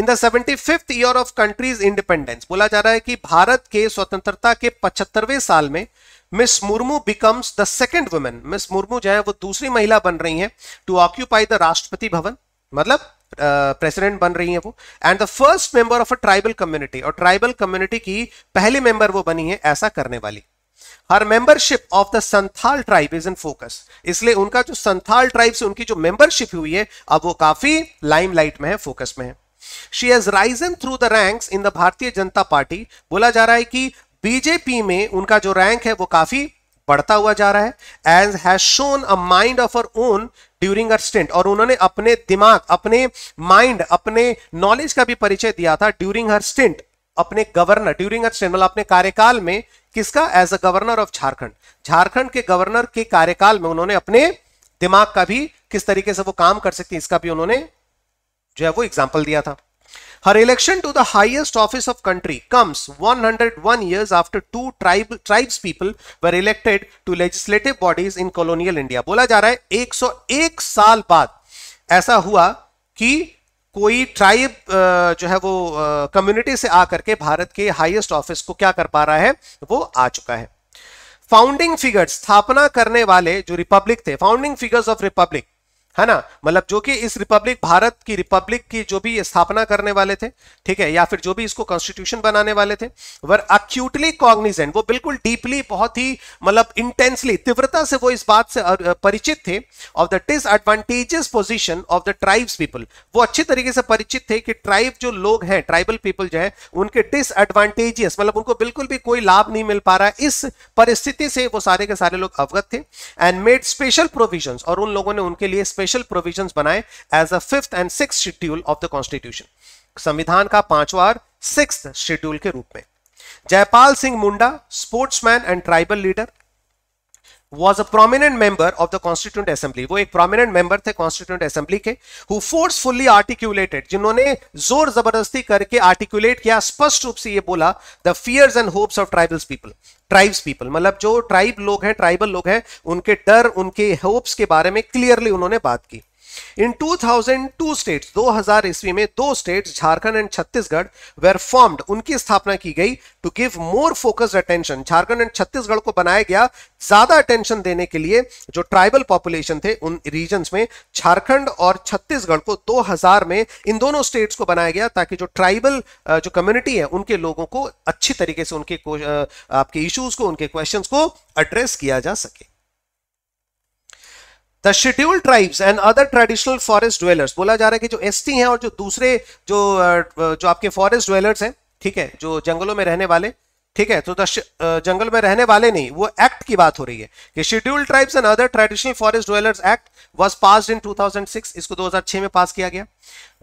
[SPEAKER 1] in the seventy fifth year of countries independence बोला जा रहा है कि भारत के स्वतंत्रता के पचहत्तरवें साल में Miss Murmu becomes the second women Miss Murmu जो है वो दूसरी महिला बन रही है टू ऑक्यूपाई द राष्ट्रपति भवन मतलब प्रेसिडेंट बन रही है वो and the first member of a tribal community और ट्राइबल कम्युनिटी की पहली मेंबर वो बनी है ऐसा करने वाली her membership of the Santhal tribe is in focus इसलिए उनका जो संथाल ट्राइब से उनकी जो मेंबरशिप हुई है अब वो काफी लाइमलाइट में है फोकस में है she has risen through the ranks in the Bharatiya Janata party बोला जा रहा है कि बीजेपी में उनका जो रैंक है वो काफी बढ़ता हुआ जा रहा है as has shown a mind of her own during her stint और उन्होंने अपने दिमाग अपने माइंड अपने नॉलेज का भी परिचय दिया था ड्यूरिंग हर स्टेंट अपने गवर्नर ड्यूरिंग हर स्टेंट मतलब अपने कार्यकाल में किसका as a governor of Jharkhand Jharkhand के गवर्नर के कार्यकाल में उन्होंने अपने दिमाग का भी किस तरीके से वो काम कर सकती है इसका भी उन्होंने जो है वो एग्जाम्पल दिया था Her election to the highest office of country comes 101 years after two tribe, tribes people were elected to legislative bodies in colonial India. बोला जा रहा है 101 साल बाद ऐसा हुआ कि कोई ट्राइब जो है वो कम्युनिटी से आकर के भारत के हाईएस्ट ऑफिस को क्या कर पा रहा है वो आ चुका है फाउंडिंग फिगर्स स्थापना करने वाले जो रिपब्लिक थे फाउंडिंग फिगर्स ऑफ रिपब्लिक है ना मतलब जो कि इस रिपब्लिक भारत की रिपब्लिक की जो भी स्थापना करने वाले थे ठीक है या फिर जो भी इसको कॉन्स्टिट्यूशन बनाने वाले थे वर अक्यूटली कॉग्निजेंट वो बिल्कुल डीपली बहुत ही मतलब इंटेंसली तीव्रता से वो इस बात से परिचित थे of the disadvantages position of the tribes people वो अच्छी तरीके से परिचित थे कि ट्राइब जो लोग हैं ट्राइबल पीपल जो है उनके डिसएडवांटेजेस मतलब उनको बिल्कुल भी कोई लाभ नहीं मिल पा रहा इस परिस्थिति से वो सारे के सारे लोग अवगत थे एंड मेड स्पेशल प्रोविजन और उन लोगों ने उनके लिए स्पेशल स्पेशल प्रोविजंस बनाए as a fifth and six schedule of the constitution संविधान का पांचवा सिक्स शेड्यूल के रूप में Jaipal Singh Munda sportsman and tribal leader was a prominent member of the constituent assembly वो एक प्रोमिनेंट मेंबर थे कॉन्स्टिट्यूंट असेंबली के हु फोर्सफुल्ली आर्टिक्यूलेटेड जिन्होंने जोर जबरदस्ती करके आर्टिकुलेट किया स्पष्ट रूप से यह बोला the fears and hopes of tribals people tribes people मतलब जो ट्राइब लोग हैं ट्राइबल लोग हैं उनके डर उनके होप्स के बारे में क्लियरली उन्होंने बात की इन 2002 स्टेट्स 2000 ईस्वी में दो states Jharkhand and Chhattisgarh were formed उनकी स्थापना की गई to give more focus attention Jharkhand and Chhattisgarh को बनाया गया ज्यादा अटेंशन देने के लिए जो ट्राइबल पॉपुलेशन थे उन रीजन में झारखंड और छत्तीसगढ़ को 2000 में इन दोनों स्टेट्स को बनाया गया ताकि जो ट्राइबल जो कम्युनिटी है उनके लोगों को अच्छी तरीके से उनके आपके इश्यूज को उनके क्वेश्चंस को एड्रेस किया जा सके the schedule tribes and other traditional forest dwellers बोला जा रहा है कि जो एस हैं और जो दूसरे जो जो आपके फॉरेस्ट ड्वेलर्स हैं ठीक है जो जंगलों में रहने वाले ठीक है तो जंगल में रहने वाले नहीं वो एक्ट की बात हो रही है कि schedule tribes and other traditional forest dwellers act was passed in 2006 इसको 2006 में पास किया गया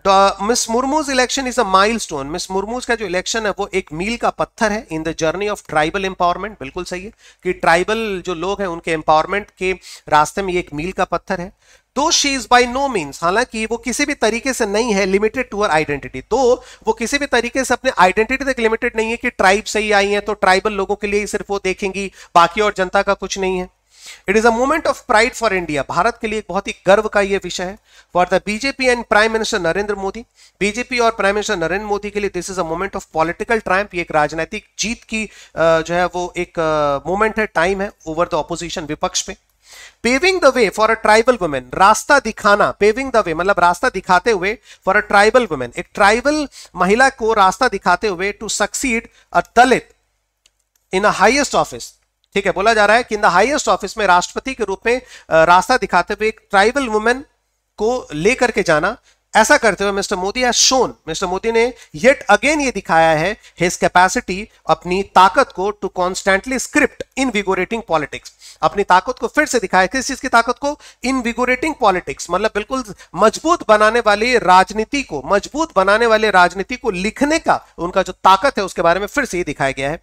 [SPEAKER 1] तो Miss Murmu's election is a milestone Miss Murmu's का जो इलेक्शन है वो एक मील का पत्थर है in the journey of tribal empowerment बिल्कुल सही है कि ट्राइबल जो लोग हैं उनके एम्पावरमेंट के रास्ते में ये एक मील का पत्थर है though she is by no means हालांकि वो किसी भी तरीके से नहीं है लिमिटेड टू अर आइडेंटिटी तो वो किसी भी तरीके से अपने आइडेंटिटी तक लिमिटेड नहीं है कि ट्राइब से ही आई है तो ट्राइबल लोगों के लिए सिर्फ वो देखेंगी बाकी और जनता का कुछ नहीं है it is a moment of pride for India Bharat के लिए एक बहुत ही गर्व का यह विषय है for the BJP and prime minister Narendra Modi BJP और प्राइम मिनिस्टर नरेंद्र मोदी के लिए this is a moment of political triumph एक राजनीतिक जीत की जो है वो एक मोमेंट है टाइम है ओवर द ऑपोजिशन विपक्ष पे paving the way for a tribal women रास्ता दिखाना पेविंग द वे मतलब रास्ता दिखाते हुए फॉर अ ट्राइबल वुमेन एक ट्राइबल महिला को रास्ता दिखाते हुए to succeed a Dalit in a highest office ठीक है बोला जा रहा है कि इन द हाइएस्ट ऑफिस में राष्ट्रपति के रूप में रास्ता दिखाते हुए एक ट्राइबल वुमेन को लेकर के जाना ऐसा करते हुए Mister Modi has shown Mister Modi ने येट अगेन ये दिखाया है हिज कैपेसिटी अपनी ताकत को to constantly script invigorating politics अपनी ताकत को फिर से दिखाया किस चीज की ताकत को इन विगोरेटिंग पॉलिटिक्स मतलब बिल्कुल मजबूत बनाने वाली राजनीति को मजबूत बनाने वाली राजनीति को लिखने का उनका जो ताकत है उसके बारे में फिर से ये दिखाया गया है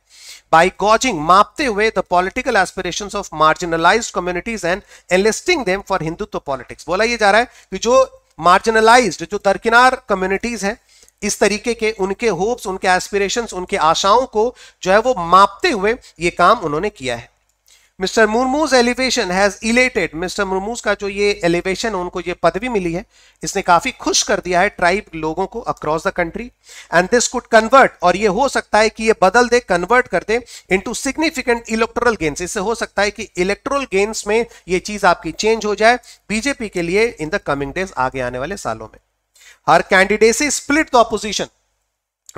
[SPEAKER 1] by gauging mapte hue the political aspirations of marginalized communities and enlisting them for Hindutva politics bola ye ja raha hai ki jo marginalized jo tarkinar communities hain इस तरीके के उनके होप्स उनके एस्पिरेशंस उनके आशाओं को जो है वो मापते हुए ये काम उन्होंने किया है Mister Murmu's elevation has elated Mister Murmu's का जो ये एलिवेशन उनको ये पदवी मिली है इसने काफी खुश कर दिया है ट्राइब लोगों को across the country and this could convert और ये हो सकता है कि ये बदल दे कन्वर्ट कर दे इनटू सिग्निफिकेंट इलेक्ट्रल गेंस इससे हो सकता है कि इलेक्ट्रल गेंस में ये चीज आपकी चेंज हो जाए बीजेपी के लिए इन द कमिंग डेज आगे आने वाले सालों में हर कैंडिडेट से स्प्लिट द ऑपोजिशन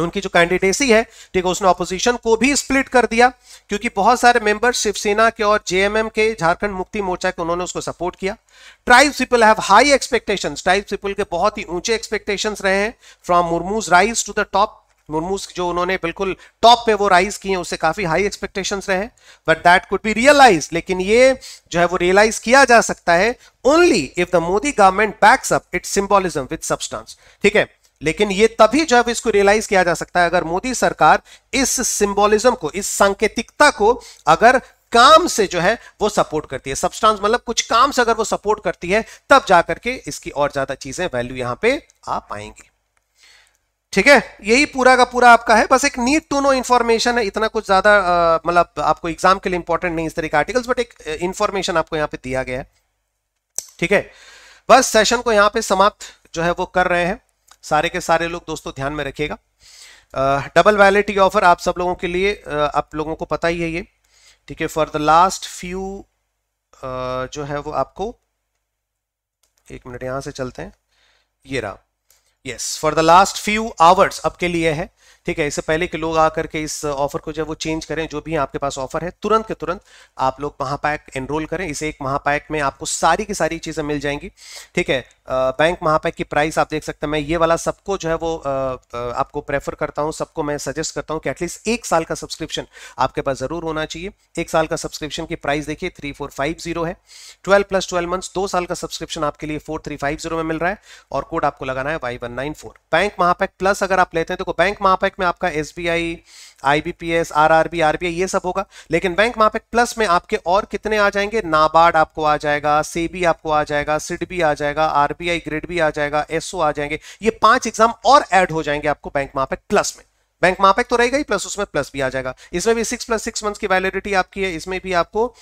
[SPEAKER 1] उनकी जो कैंडिडेसी है ठीक है उसने ऑपोजिशन को भी स्प्लिट कर दिया क्योंकि बहुत सारे मेंबर शिवसेना के और जेएमएम के झारखंड मुक्ति मोर्चा के उन्होंने उसको सपोर्ट किया tribes people have high expectations tribes people के बहुत ही ऊंचे एक्सपेक्टेशंस रहे हैं from Murmu's rise to the top Murmu's जो उन्होंने बिल्कुल टॉप पे वो राइज किए उससे काफी हाई एक्सपेक्टेशंस रहे but that could be realise लेकिन ये जो है वो रियलाइज किया जा सकता है only if the Modi government backs up its symbolism with substance ठीक है लेकिन ये तभी जब इसको रियलाइज किया जा सकता है अगर मोदी सरकार इस सिंबोलिज्म को इस सांकेतिकता को अगर काम से जो है वो सपोर्ट करती है सब्सटेंस मतलब कुछ काम से अगर वो सपोर्ट करती है तब जाकर के इसकी और ज्यादा चीजें वैल्यू यहां पे आ पाएंगी ठीक है यही पूरा का पूरा आपका है बस एक नीड टू नो इन्फॉर्मेशन है इतना कुछ ज्यादा मतलब आपको एग्जाम के लिए इंपॉर्टेंट नहीं इस तरह के आर्टिकल्स बट एक इंफॉर्मेशन आपको यहां पर दिया गया है ठीक है बस सेशन को यहां पर समाप्त जो है वो कर रहे हैं सारे के सारे लोग दोस्तों ध्यान में रखिएगा डबल वैलिटी ऑफर आप सब लोगों के लिए uh, आप लोगों को पता ही है ये ठीक है फॉर द लास्ट फ्यू जो है वो आपको एक मिनट यहाँ से चलते हैं ये रहा yes for the last few hours आपके लिए है ठीक है इससे पहले कि लोग आकर के इस ऑफर को जब वो चेंज करें जो भी आपके पास ऑफर है तुरंत के तुरंत आप लोग महापैक एनरोल करें इसे एक महापैक में आपको सारी की सारी चीज़ें मिल जाएंगी ठीक है बैंक महापैक की प्राइस आप देख सकते हैं मैं ये वाला सबको जो है वो आपको प्रेफर करता हूँ सबको मैं सजेस्ट करता हूँ कि एटलीस्ट एक साल का सब्सक्रिप्शन आपके पास ज़रूर होना चाहिए एक साल का सब्सक्रिप्शन की प्राइस देखिए थ्री फोर फाइव जीरो है ट्वेल्व प्लस ट्वेल्व मंथ्स दो साल का सब्सक्रिप्शन आपके लिए फोर थ्री फाइव जीरो में मिल रहा है और कोड आपको लगाना है Y one nine bank Mahapack plus अगर आप लेते हैं तो बैंक महापैक में आपका S B I I B P S R R B R B I ये सब होगा लेकिन बैंक महापैक प्लस में आपके और कितने आ जाएंगे नाबार्ड आपको आ जाएगा सेबी आपको आ जाएगा सिड भी आ जाएगा आर बी आई ग्रेड भी आ जाएगा एसओ आ जाएंगे ये पांच एग्जाम और एड हो जाएंगे आपको बैंक महापैक प्लस में बैंक महापैक तो रहेगा ही प्लस उसमें प्लस भी आ जाएगा इसमें भी सिक्स प्लस सिक्स मंथ की वैलिडिटी आपकी है इसमें भी आपको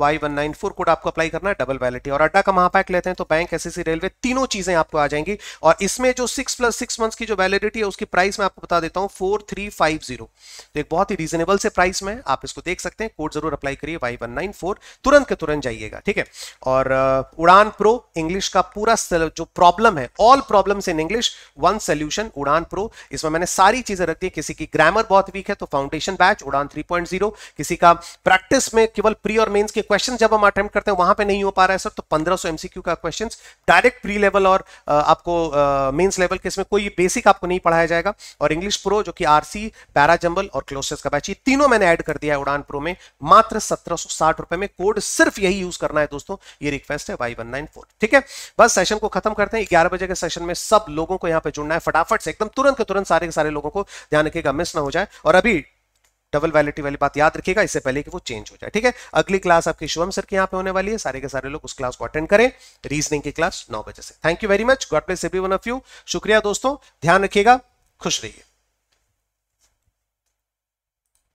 [SPEAKER 1] Y one nine four code आपको अप्लाई करना है डबल वैलिटी और अड्डा का महापैक लेते हैं तो बैंक एस सी रेलवे तीनों चीजें आपको आ जाएंगी और इसमें जो सिक्स प्लस सिक्स मंथ्स की जो वैलिडिटी है उसकी प्राइस मैं आपको बता देता हूँ फोर थ्री फाइव जीरो तो एक बहुत ही रीजनेबल से प्राइस में आप इसको देख सकते हैं कोड जरूर अप्लाई करिए वाई वन नाइन फोर तुरंत के तुरंत जाइएगा ठीक है और uh, उड़ान प्रो इंग्लिश का पूरा जो प्रॉब्लम है all problem in English one solution Udaan pro इसमें मैंने सारी चीजें रख दी किसी की ग्रामर बहुत वीक है तो फाउंडेशन बैच उड़ान थ्री किसी का प्रैक्टिस में केवल प्री और मेन्स के क्वेश्चन जब हम अटेम्प्ट करते हैं वहां पे नहीं हो पा रहा है सर तो 1500 एमसीक्यू का क्वेश्चन डायरेक्ट प्री लेवल और आपको मेंस लेवल के इसमें कोई बेसिक आपको नहीं पढ़ाया जाएगा और इंग्लिश प्रो जो कि आरसी पैरा जंबल और क्लोसेस का बैच ये तीनों मैंने ऐड कर दिया है उड़ान प्रो में मात्र सत्रह में कोड सिर्फ यही यूज करना है दोस्तों ये रिक्वेस्ट है वाई ठीक है बस सेशन को खत्म करते हैं ग्यारह बजे के सेशन में सब लोगों को यहाँ पे जुड़ना है फटाफट से एकदम तुरंत के तुरंत सारे के सारे लोगों को ध्यान रखिएगा मिस ना हो जाए और अभी डबल वैलिटी वाली बात याद रखिएगा इससे पहले कि वो चेंज हो जाए ठीक है अगली क्लास आपकी शुभम सर के यहाँ पे होने वाली है सारे के सारे लोग उस क्लास को अटेंड करें रीजनिंग की क्लास नौ बजे से thank you very much god bless every one of you शुक्रिया दोस्तों ध्यान रखिएगा खुश रहिए